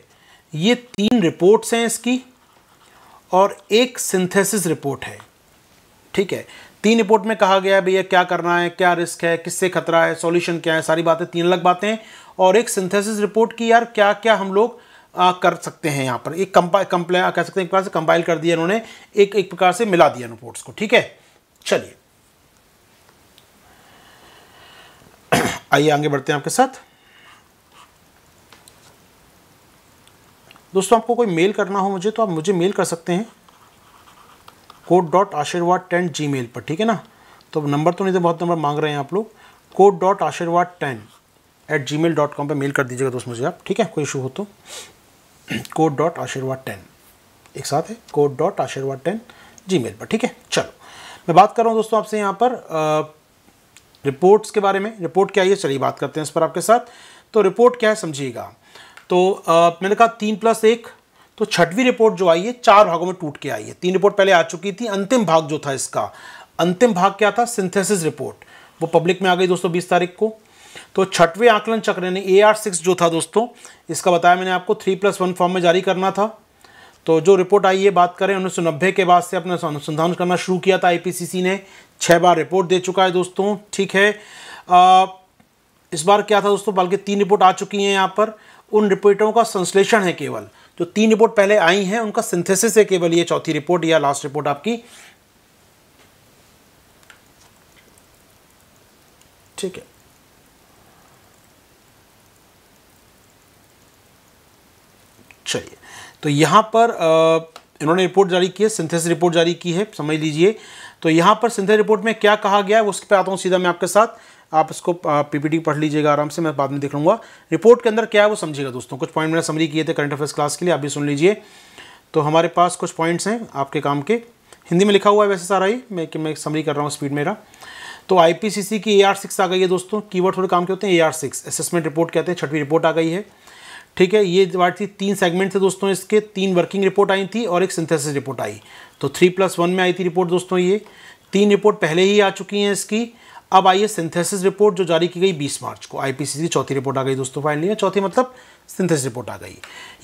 ये तीन रिपोर्ट्स हैं इसकी और एक सिंथेसिस रिपोर्ट है ठीक है तीन रिपोर्ट में कहा गया है भैया क्या करना है क्या रिस्क है किससे खतरा है सॉल्यूशन क्या है सारी बातें तीन अलग बातें और एक सिंथेसिस रिपोर्ट की यार क्या क्या हम लोग आ, कर सकते हैं यहाँ पर एक कंपा कंप्ले कह सकते हैं एक प्रकार से कंपाइल कर दिया उन्होंने एक एक प्रकार से मिला दिया रिपोर्ट्स को ठीक है चलिए आइए आगे बढ़ते हैं आपके साथ दोस्तों आपको कोई मेल करना हो मुझे तो आप मुझे मेल कर सकते हैं code dot Aashirwad ten Gmail पर ठीक है ना तो नंबर तो नहीं तो बहुत नंबर मांग रहे हैं आप लोग code dot Aashirwad ten at Gmail dot com पर मेल कर दीजिएगा दोस्त मुझे आप ठीक है कोई इशू हो तो कोड डॉट आशीर्वाद टेन एक साथ है code dot Aashirwad ten Gmail पर ठीक है चलो मैं बात कर रहा हूँ दोस्तों आपसे यहाँ पर रिपोर्ट्स के बारे में रिपोर्ट क्या है चलिए बात करते हैं इस पर आपके साथ तो रिपोर्ट क्या है समझिएगा तो आ, मैंने कहा तीन प्लस एक तो छठवीं रिपोर्ट जो आई है चार भागों में टूट के आई है तीन रिपोर्ट पहले आ चुकी थी अंतिम भाग जो था इसका अंतिम भाग क्या था सिंथेसिस रिपोर्ट वो पब्लिक में आ गई दोस्तों बीस तारीख को तो छठवें आकलन चक्र ने ए आर सिक्स जो था दोस्तों इसका बताया मैंने आपको थ्री प्लस वन फॉर्म में जारी करना था तो जो रिपोर्ट आई है बात करें उन्नीस सौ नब्बे के बाद से अपने अनुसंधान करना शुरू किया था आईपीसीसी ने छः बार रिपोर्ट दे चुका है दोस्तों ठीक है आ, इस बार क्या था दोस्तों बल्कि तीन रिपोर्ट आ चुकी हैं यहाँ पर उन रिपोर्टों का संश्लेषण है केवल जो तीन रिपोर्ट पहले आई हैं उनका सिंथेसिस है केवल ये चौथी रिपोर्ट या लास्ट रिपोर्ट आपकी ठीक है चलिए तो यहां पर इन्होंने रिपोर्ट जारी की है सिंथेसिस रिपोर्ट जारी की है समझ लीजिए तो यहां पर सिंथेसिस रिपोर्ट में क्या कहा गया है उस पर आता हूं सीधा मैं आपके साथ आप इसको पीपीटी पढ़ लीजिएगा आराम से मैं बाद में देख लूँगा रिपोर्ट के अंदर क्या है वो समझिएगा दोस्तों कुछ पॉइंट मैंने समरी किए थे करंट अफेयर्स क्लास के लिए आप भी सुन लीजिए तो हमारे पास कुछ पॉइंट्स हैं आपके काम के हिंदी में लिखा हुआ है वैसे सारा ही मैं कि मैं समरी कर रहा हूँ स्पीड मेरा तो आईपीसीसी की ए आर सिक्स आ गई है दोस्तों कीवर्ड थोड़े काम के होते हैं A R six assessment report कहते हैं छठवीं रिपोर्ट आ गई है ठीक है ये बात थी तीन सेगमेंट थे दोस्तों इसके तीन वर्किंग रिपोर्ट आई थी और एक सिंथेसिस रिपोर्ट आई तो थ्री प्लस वन में आई थी रिपोर्ट दोस्तों ये तीन रिपोर्ट पहले ही आ चुकी हैं इसकी अब आइए सिंथेसिस रिपोर्ट जो जारी की गई 20 मार्च को आईपीसीसी की चौथी रिपोर्ट आ गई दोस्तों फाइनली चौथी मतलब सिंथेसिस रिपोर्ट आ गई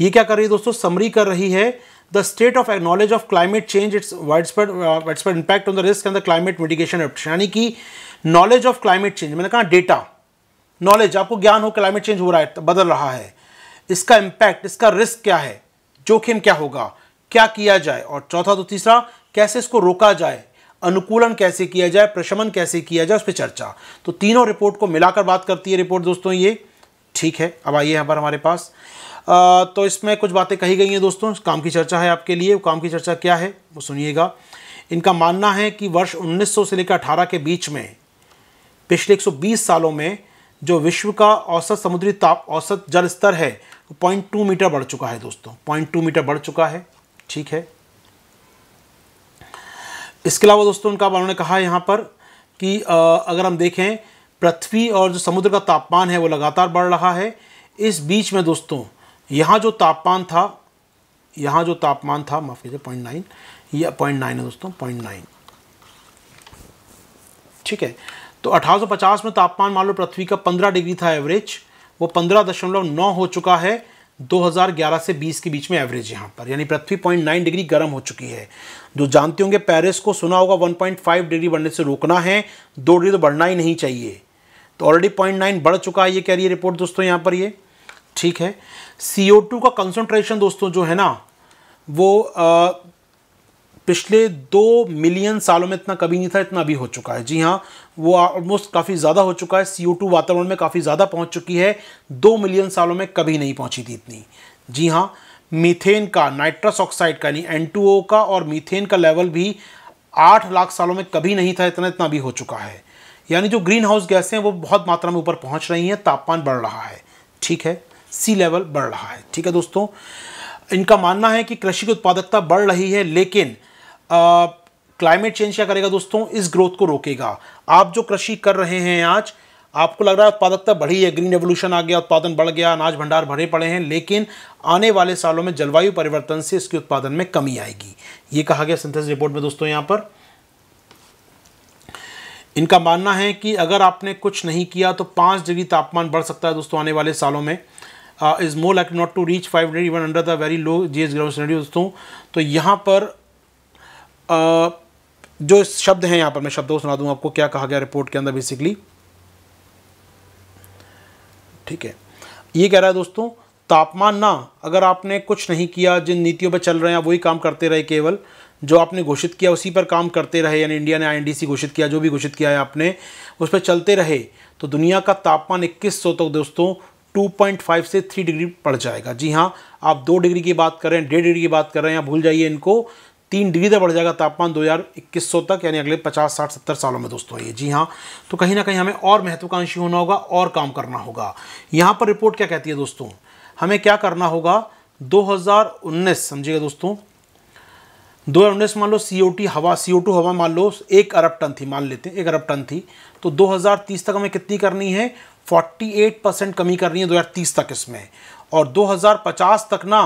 ये क्या कर रही है दोस्तों समरी कर रही है the state of knowledge of climate change it's widespread widespread impact on the risk and the climate mitigation यानी कि नॉलेज ऑफ क्लाइमेट चेंज मैंने कहा डेटा नॉलेज आपको ज्ञान हो क्लाइमेट चेंज हो रहा है तो बदल रहा है इसका इम्पैक्ट इसका रिस्क क्या है जोखिम क्या होगा क्या किया जाए और चौथा तो तीसरा कैसे इसको रोका जाए अनुकूलन कैसे किया जाए प्रशमन कैसे किया जाए उस पर चर्चा तो तीनों रिपोर्ट को मिलाकर बात करती है रिपोर्ट दोस्तों ये ठीक है अब आइए यहाँ पर हमारे पास आ, तो इसमें कुछ बातें कही गई हैं दोस्तों काम की चर्चा है आपके लिए काम की चर्चा क्या है वो सुनिएगा इनका मानना है कि वर्ष 1900 से लेकर 18 के बीच में पिछले 120 सालों में जो विश्व का औसत समुद्री ताप औसत जल स्तर है वो पॉइंट टू मीटर बढ़ चुका है दोस्तों पॉइंट टू मीटर बढ़ चुका है ठीक है इसके अलावा दोस्तों उनका उन्होंने कहा यहाँ पर कि अगर हम देखें पृथ्वी और जो समुद्र का तापमान है वो लगातार बढ़ रहा है इस बीच में दोस्तों यहाँ जो तापमान था यहाँ जो तापमान था माफ़ कीजिए पॉइंट नाइन यह पॉइंट नाइन है दोस्तों पॉइंट नाइन ठीक है तो 1850 में तापमान मान लो पृथ्वी का 15 डिग्री था एवरेज वो 15.9 हो चुका है 2011 से 20 के बीच में एवरेज यहाँ पर यानी पृथ्वी पॉइंट नाइन डिग्री गर्म हो चुकी है जो जानते होंगे पेरिस को सुना होगा 1.5 डिग्री बढ़ने से रोकना है दो डिग्री तो बढ़ना ही नहीं चाहिए तो ऑलरेडी पॉइंट नाइन बढ़ चुका है ये कह रही है रिपोर्ट दोस्तों यहाँ पर ये ठीक है सी का कंसनट्रेशन दोस्तों जो है ना वो आ, पिछले दो मिलियन सालों में इतना कभी नहीं था इतना अभी हो चुका है जी हाँ वो ऑलमोस्ट काफ़ी ज़्यादा हो चुका है सी वातावरण में काफ़ी ज़्यादा पहुँच चुकी है दो मिलियन सालों में कभी नहीं पहुँची थी इतनी जी हाँ मीथेन का नाइट्रस ऑक्साइड का यानी एन का और मीथेन का लेवल भी आठ लाख सालों में कभी नहीं था इतना इतना भी हो चुका है यानी जो ग्रीन हाउस गैसें वो बहुत मात्रा में ऊपर पहुंच रही हैं तापमान बढ़ रहा है ठीक है सी लेवल बढ़ रहा है ठीक है दोस्तों इनका मानना है कि कृषि की उत्पादकता बढ़ रही है लेकिन क्लाइमेट चेंज क्या करेगा दोस्तों इस ग्रोथ को रोकेगा आप जो कृषि कर रहे हैं आज आपको लग रहा है उत्पादकता बढ़ी है ग्रीन रेवोल्यूशन आ गया उत्पादन बढ़ गया अनाज भंडार भरे पड़े हैं लेकिन आने वाले सालों में जलवायु परिवर्तन से इसके उत्पादन में कमी आएगी ये कहा गया सिंथेसिस रिपोर्ट में दोस्तों यहाँ पर इनका मानना है कि अगर आपने कुछ नहीं किया तो पाँच डिग्री तापमान बढ़ सकता है दोस्तों आने वाले सालों में is more like not to reach five degree even under the very low G S दोस्तों तो यहाँ पर जो शब्द हैं यहां पर मैं शब्दों सुना दूँ आपको क्या कहा गया रिपोर्ट के अंदर बेसिकली ठीक है ये कह रहा है दोस्तों तापमान ना अगर आपने कुछ नहीं किया जिन नीतियों पर चल रहे हैं वही काम करते रहे केवल जो आपने घोषित किया उसी पर काम करते रहे यानी इंडिया ने आईएनडीसी घोषित किया जो भी घोषित किया है आपने उस पर चलते रहे तो दुनिया का तापमान 2100 तक दोस्तों 2.5 से 3 डिग्री पड़ जाएगा जी हाँ आप दो डिग्री की बात कर रहे हैं डेढ़ डिग्री की बात कर रहे हैं भूल जाइए इनको तीन डिग्री तक बढ़ जाएगा तापमान 2100 तक यानी अगले पचास साठ सत्तर सालों में दोस्तों ये जी हाँ तो कहीं ना कहीं हमें और महत्वाकांक्षी होना होगा और काम करना होगा यहाँ पर रिपोर्ट क्या कहती है दोस्तों हमें क्या करना होगा 2019 समझिएगा दोस्तों 2019 मान लो सी हवा सी हवा मान लो एक अरब टन थी मान लेते हैं एक अरब टन थी तो 2030 तक हमें कितनी करनी है 48 परसेंट कमी करनी है 2030 तक इसमें और 2050 तक ना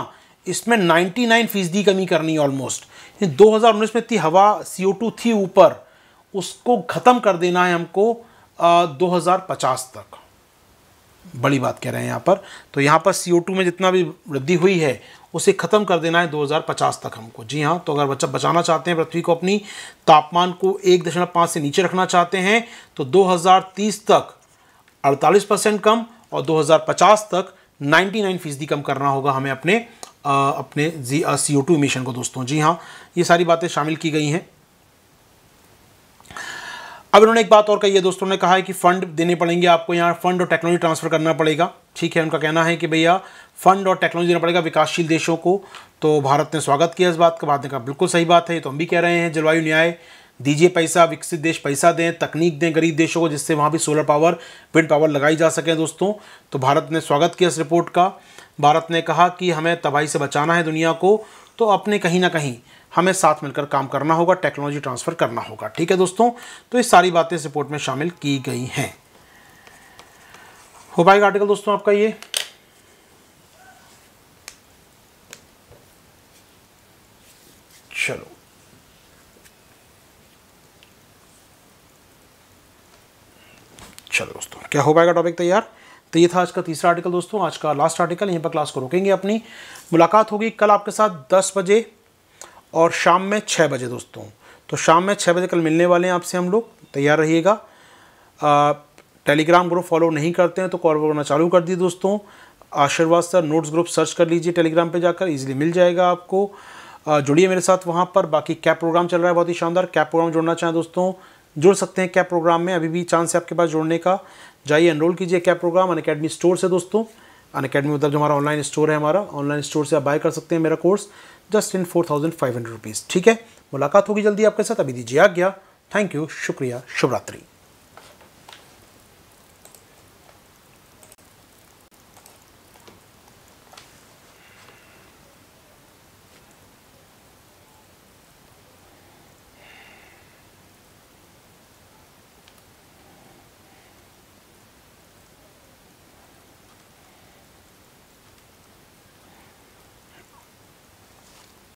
इसमें 99 फीसदी कमी करनी ऑलमोस्ट दो हज़ार उन्नीस में इतनी हवा सी थी ऊपर उसको ख़त्म कर देना है हमको दो तक बड़ी बात कह रहे हैं यहाँ पर तो यहाँ पर सी में जितना भी वृद्धि हुई है उसे ख़त्म कर देना है 2050 तक हमको जी हाँ तो अगर बच्चा बचाना चाहते हैं पृथ्वी को अपनी तापमान को एक दशमलव पाँच से नीचे रखना चाहते हैं तो 2030 तक 48 परसेंट कम और 2050 तक 99 फीसदी कम करना होगा हमें अपने अपने जी सी ओ टू इमिशन को दोस्तों जी हाँ ये सारी बातें शामिल की गई हैं अब इन्होंने एक बात और कही है दोस्तों ने कहा है कि फ़ंड देने पड़ेंगे आपको यहाँ फ़ंड और टेक्नोलॉजी ट्रांसफ़र करना पड़ेगा ठीक है उनका कहना है कि भैया फ़ंड और टेक्नोलॉजी देना पड़ेगा विकासशील देशों को तो भारत ने स्वागत किया इस बात का भारत ने कहा बिल्कुल सही बात है ये तो हम भी कह रहे हैं जलवायु न्याय दीजिए पैसा विकसित देश पैसा दें तकनीक दें गरीब देशों को जिससे वहाँ भी सोलर पावर विंड पावर लगाई जा सके दोस्तों तो भारत ने स्वागत किया इस रिपोर्ट का भारत ने कहा कि हमें तबाही से बचाना है दुनिया को तो अपने कहीं ना कहीं हमें साथ मिलकर काम करना होगा टेक्नोलॉजी ट्रांसफ़र करना होगा ठीक है दोस्तों तो ये सारी बातें इस रिपोर्ट में शामिल की गई हैं हो पाएगा आर्टिकल दोस्तों आपका ये चलो चलो दोस्तों क्या हो पाएगा टॉपिक तैयार तो ये था आज का तीसरा आर्टिकल दोस्तों आज का लास्ट आर्टिकल यहीं पर क्लास को रोकेंगे अपनी मुलाकात होगी कल आपके साथ दस बजे और शाम में छः बजे दोस्तों तो शाम में छः बजे कल मिलने वाले हैं आपसे हम लोग तैयार रहिएगा टेलीग्राम ग्रुप फॉलो नहीं करते हैं तो कॉल करना चालू कर दिए दोस्तों आशीर्वाद सर नोट्स ग्रुप सर्च कर लीजिए टेलीग्राम पे जाकर इजीली मिल जाएगा आपको जुड़िए मेरे साथ वहाँ पर बाकी कैप प्रोग्राम चल रहा है बहुत ही शानदार कैप प्रोग्राम जुड़ना चाहें दोस्तों जुड़ सकते हैं कैप प्रोग्राम में अभी भी चांस है आपके पास जुड़ने का जाइए एनरोल कीजिए क्या प्रोग्राम अन अकेडमी स्टोर से दोस्तों अन अकेडमी मतलब जो हमारा ऑनलाइन स्टोर है हमारा ऑनलाइन स्टोर से आप बाय कर सकते हैं मेरा course just in four thousand five hundred rupees ठीक है मुलाकात होगी जल्दी आपके साथ अभी दीजिए आज्ञा थैंक यू शुक्रिया शुभरात्रि